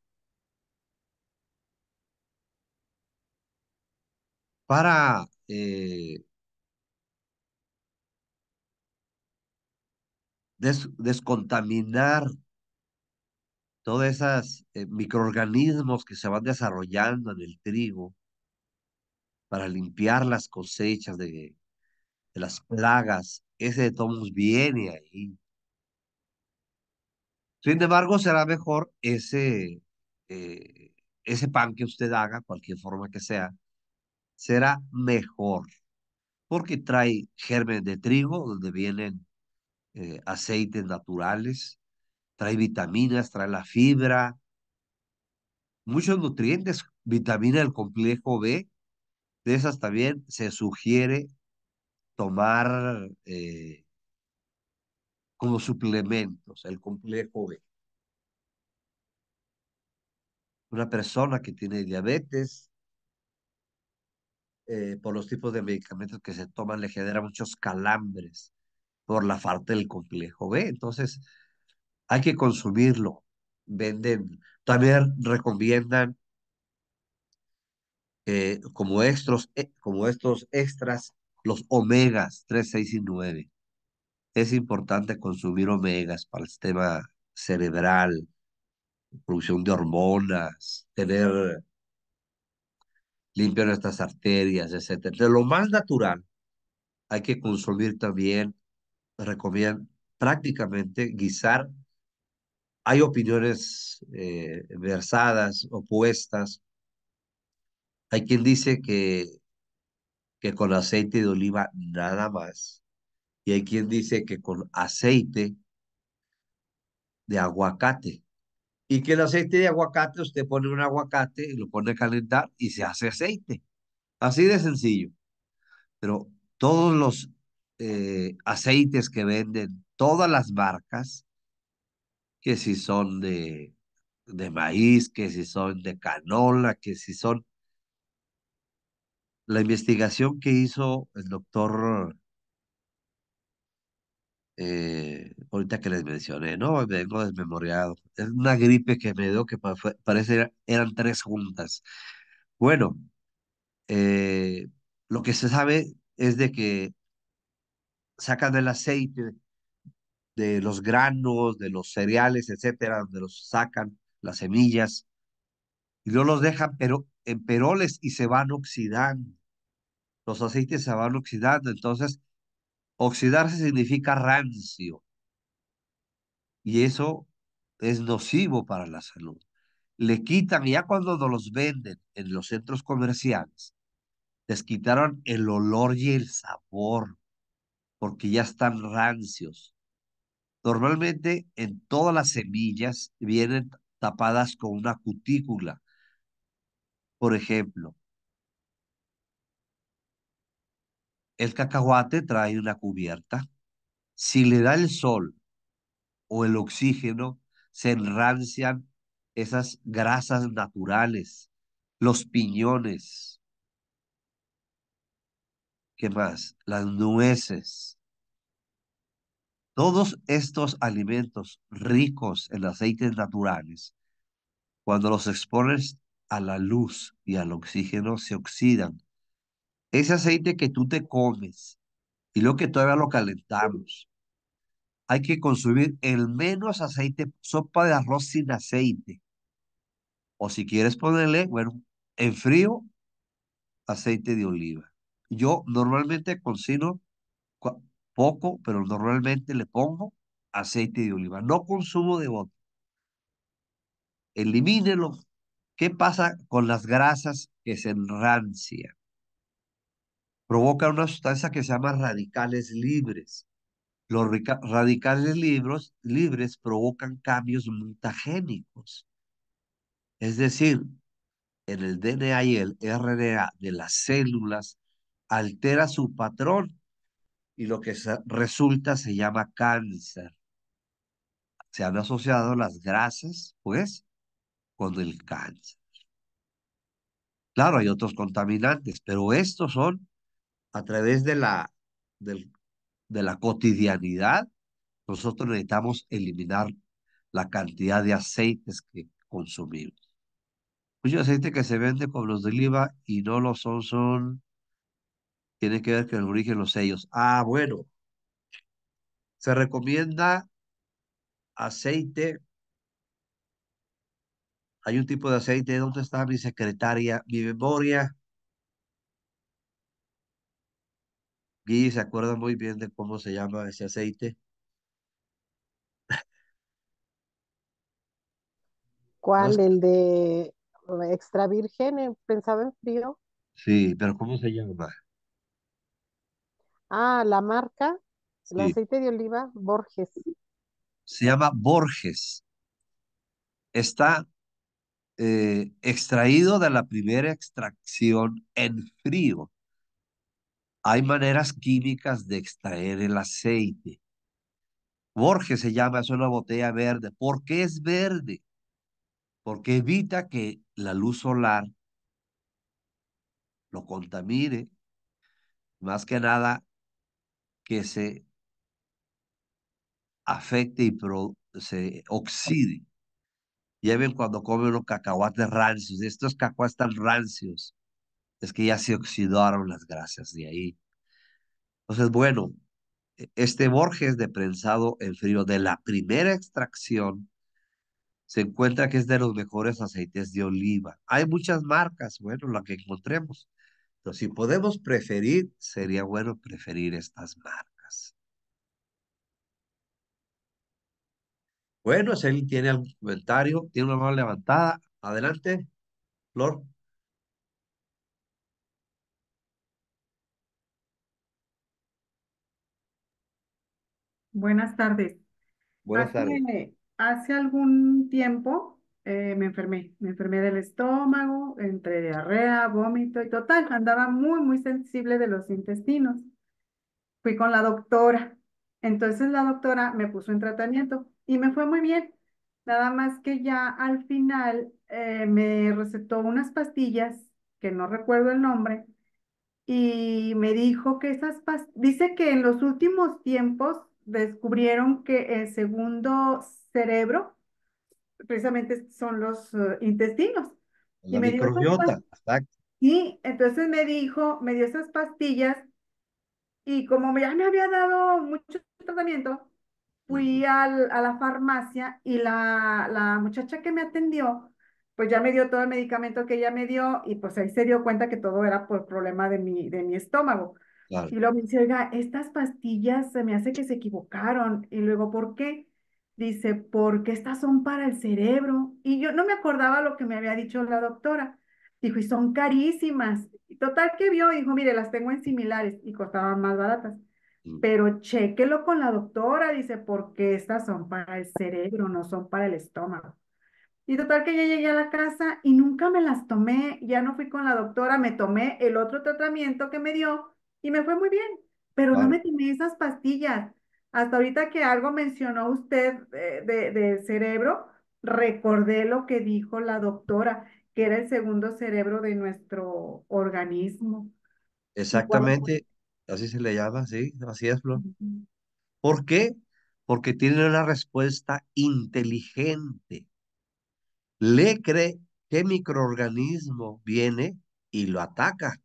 para eh, descontaminar todos esos eh, microorganismos que se van desarrollando en el trigo, para limpiar las cosechas de, las plagas, ese de Tomus viene ahí. Sin embargo, será mejor ese, eh, ese pan que usted haga, cualquier forma que sea, será mejor, porque trae germen de trigo, donde vienen eh, aceites naturales, trae vitaminas, trae la fibra, muchos nutrientes, vitamina del complejo B, de esas también se sugiere tomar eh, como suplementos el complejo B. Una persona que tiene diabetes eh, por los tipos de medicamentos que se toman, le genera muchos calambres por la falta del complejo B. Entonces, hay que consumirlo. Venden, también recomiendan eh, como, extras eh, como estos extras los omegas 3, 6 y 9. Es importante consumir omegas para el sistema cerebral, producción de hormonas, tener limpia nuestras arterias, etc. De lo más natural, hay que consumir también, recomiendan prácticamente guisar. Hay opiniones eh, versadas, opuestas. Hay quien dice que, que con aceite de oliva nada más. Y hay quien dice que con aceite de aguacate y que el aceite de aguacate, usted pone un aguacate y lo pone a calentar y se hace aceite. Así de sencillo. Pero todos los eh, aceites que venden todas las marcas, que si son de, de maíz, que si son de canola, que si son... La investigación que hizo el doctor eh, ahorita que les mencioné, ¿no? Me vengo desmemoriado. Es una gripe que me dio que fue parece eran tres juntas. Bueno, eh, lo que se sabe es de que sacan del aceite de los granos, de los cereales, etcétera, donde los sacan, las semillas, y no los dejan pero en peroles y se van oxidando. Los aceites se van oxidando, entonces Oxidarse significa rancio. Y eso es nocivo para la salud. Le quitan, ya cuando los venden en los centros comerciales, les quitaron el olor y el sabor, porque ya están rancios. Normalmente en todas las semillas vienen tapadas con una cutícula. Por ejemplo, el cacahuate trae una cubierta. Si le da el sol o el oxígeno, se enrancian esas grasas naturales, los piñones. ¿Qué más? Las nueces. Todos estos alimentos ricos en aceites naturales, cuando los expones a la luz y al oxígeno, se oxidan ese aceite que tú te comes y lo que todavía lo calentamos, hay que consumir el menos aceite, sopa de arroz sin aceite. O si quieres ponerle, bueno, en frío, aceite de oliva. Yo normalmente cocino poco, pero normalmente le pongo aceite de oliva. No consumo de otro. Elimínelo. ¿Qué pasa con las grasas que se enrancian? Provoca una sustancia que se llama radicales libres. Los radicales libres, libres provocan cambios mutagénicos. Es decir, en el DNA y el RNA de las células altera su patrón y lo que resulta se llama cáncer. Se han asociado las grasas, pues, con el cáncer. Claro, hay otros contaminantes, pero estos son a través de la, de la cotidianidad, nosotros necesitamos eliminar la cantidad de aceites que consumimos. Muchos aceites que se venden con los de oliva y no lo son, son, tiene que ver con el origen los sellos. Ah, bueno, se recomienda aceite. Hay un tipo de aceite, ¿dónde está mi secretaria? Mi memoria Y se acuerda muy bien de cómo se llama ese aceite. ¿Cuál? ¿El de extra virgen? Eh, pensado en frío. Sí, pero ¿cómo se llama? Ah, la marca, el aceite de oliva, Borges. se llama Borges. Está eh, extraído de la primera extracción en frío. Hay maneras químicas de extraer el aceite. Borges se llama, es una botella verde. ¿Por qué es verde? Porque evita que la luz solar lo contamine. Más que nada, que se afecte y se oxide. Ya ven cuando comen los cacahuates rancios, estos cacahuates están rancios, es que ya se oxidaron las grasas de ahí. Entonces, bueno, e, este Borges de prensado en frío de la primera extracción se encuentra que es de los mejores aceites de oliva. Hay muchas marcas, bueno, la que encontremos. Entonces, si podemos preferir, sería bueno preferir estas marcas. Bueno, si tiene algún comentario, tiene una mano levantada, adelante, Flor. Buenas tardes. Buenas tardes. Hace, algún tiempo eh, me enfermé, me enfermé del estómago, entre diarrea, vómito y total, andaba muy, muy sensible de los intestinos. Fui con la doctora, entonces la doctora me puso en tratamiento y me fue muy bien. Nada más que ya al final eh, me recetó unas pastillas, que no recuerdo el nombre, y me dijo que esas pastillas, dice que en los últimos tiempos descubrieron que el segundo cerebro precisamente son los eh, intestinos. y me microbiota, Y entonces me dijo, me dio esas pastillas y como ya me había dado mucho tratamiento, fui a la farmacia y la, la muchacha que me atendió, pues ya me dio todo el medicamento que ella me dio y pues ahí se dio cuenta que todo era por problema de mi, de mi estómago. Y luego me dice, oiga, estas pastillas se me hace que se equivocaron. Y luego, ¿por qué? Dice, porque estas son para el cerebro. Y yo no me acordaba lo que me había dicho la doctora. Dijo, y son carísimas. total que vio, dijo, mire, las tengo en similares y costaban más baratas. Mm. Pero chequelo con la doctora, dice, porque estas son para el cerebro, no son para el estómago. Y total que ya llegué a la casa y nunca me las tomé, ya no fui con la doctora, me tomé el otro tratamiento que me dio, y me fue muy bien, pero no me tomé esas pastillas. Hasta ahorita que algo mencionó usted del de, cerebro, recordé lo que dijo la doctora, que era el segundo cerebro de nuestro organismo. Exactamente, así se le llama, sí, así es, Flor. ¿Por qué? Porque tiene una respuesta inteligente. Le cree que microorganismo viene y lo ataca.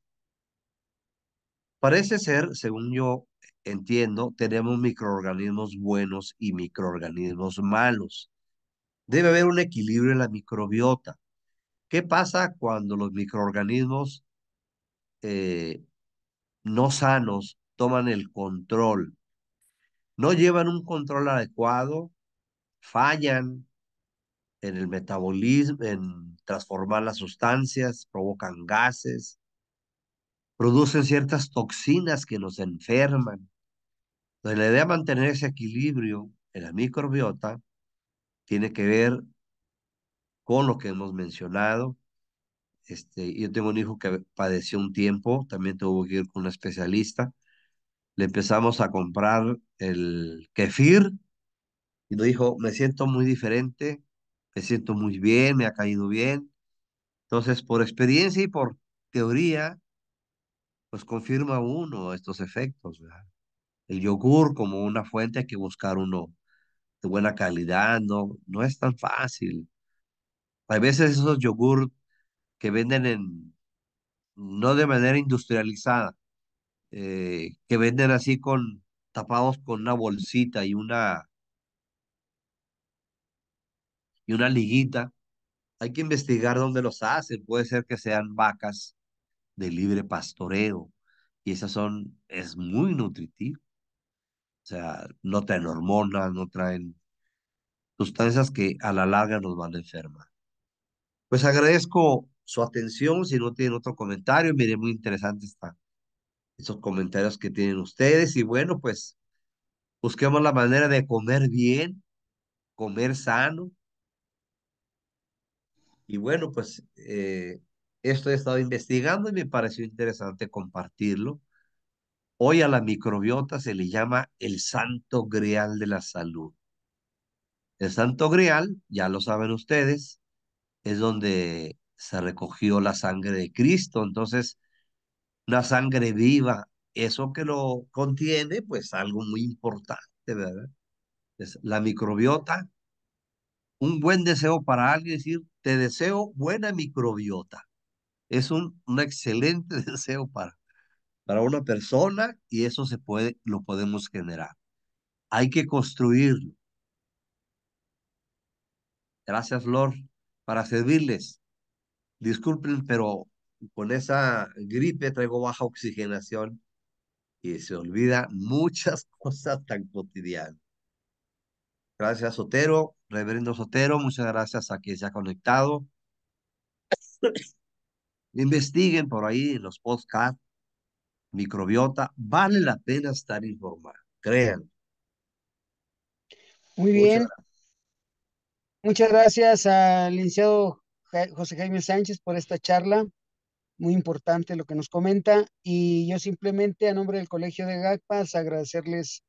Parece ser, según yo entiendo, tenemos microorganismos buenos y microorganismos malos. Debe haber un equilibrio en la microbiota. ¿Qué pasa cuando los microorganismos eh, no sanos toman el control? No llevan un control adecuado, fallan en el metabolismo, en transformar las sustancias, provocan gases, producen ciertas toxinas que nos enferman. Entonces, la idea de mantener ese equilibrio en la microbiota tiene que ver con lo que hemos mencionado. Este, yo tengo un hijo que padeció un tiempo, también tuvo que ir con un especialista. Le empezamos a comprar el kefir y nos dijo, me siento muy diferente, me siento muy bien, me ha caído bien. Entonces, por experiencia y por teoría, pues confirma uno estos efectos. El yogur como una fuente hay que buscar uno de buena calidad, no, no es tan fácil. hay veces esos yogur que venden en, no de manera industrializada, eh, que venden así con tapados con una bolsita y una y una liguita, hay que investigar dónde los hacen. Puede ser que sean vacas de libre pastoreo. Y esas son, es muy nutritivo. O sea, no traen hormonas, no traen sustancias que a la larga nos van a enfermar. Pues agradezco su atención. Si no tienen otro comentario, mire, muy interesante está esos comentarios que tienen ustedes. Y bueno, pues busquemos la manera de comer bien, comer sano. Y bueno, pues eh, esto he estado investigando y me pareció interesante compartirlo. Hoy a la microbiota se le llama el santo grial de la salud. El santo grial, ya lo saben ustedes, es donde se recogió la sangre de Cristo. Entonces, una sangre viva, eso que lo contiene, pues algo muy importante, ¿verdad? es la microbiota, un buen deseo para alguien, decir, te deseo buena microbiota es un, un excelente deseo para, para una persona y eso se puede, lo podemos generar. Hay que construirlo. Gracias, Lord, para servirles. Disculpen, pero con esa gripe traigo baja oxigenación y se olvida muchas cosas tan cotidianas. Gracias, Sotero, Reverendo Sotero, muchas gracias a quien se ha conectado. Investiguen por ahí los podcasts, microbiota. Vale la pena estar informado, crean. Muy bien. Muchas gracias. al licenciado José Jaime Sánchez por esta charla. Muy importante lo que nos comenta. Y yo simplemente, a nombre del Colegio de GACPAS, agradecerles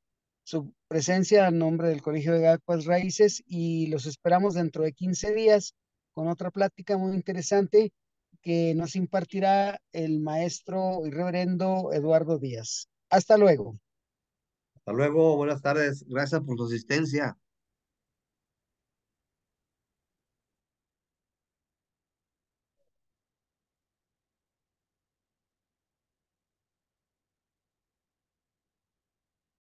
su presencia a nombre del Colegio de Gacpas Raíces y los esperamos dentro de 15 días con otra plática muy interesante que nos impartirá el maestro y reverendo Eduardo Díaz. Hasta luego. Hasta luego, buenas tardes. Gracias por su asistencia.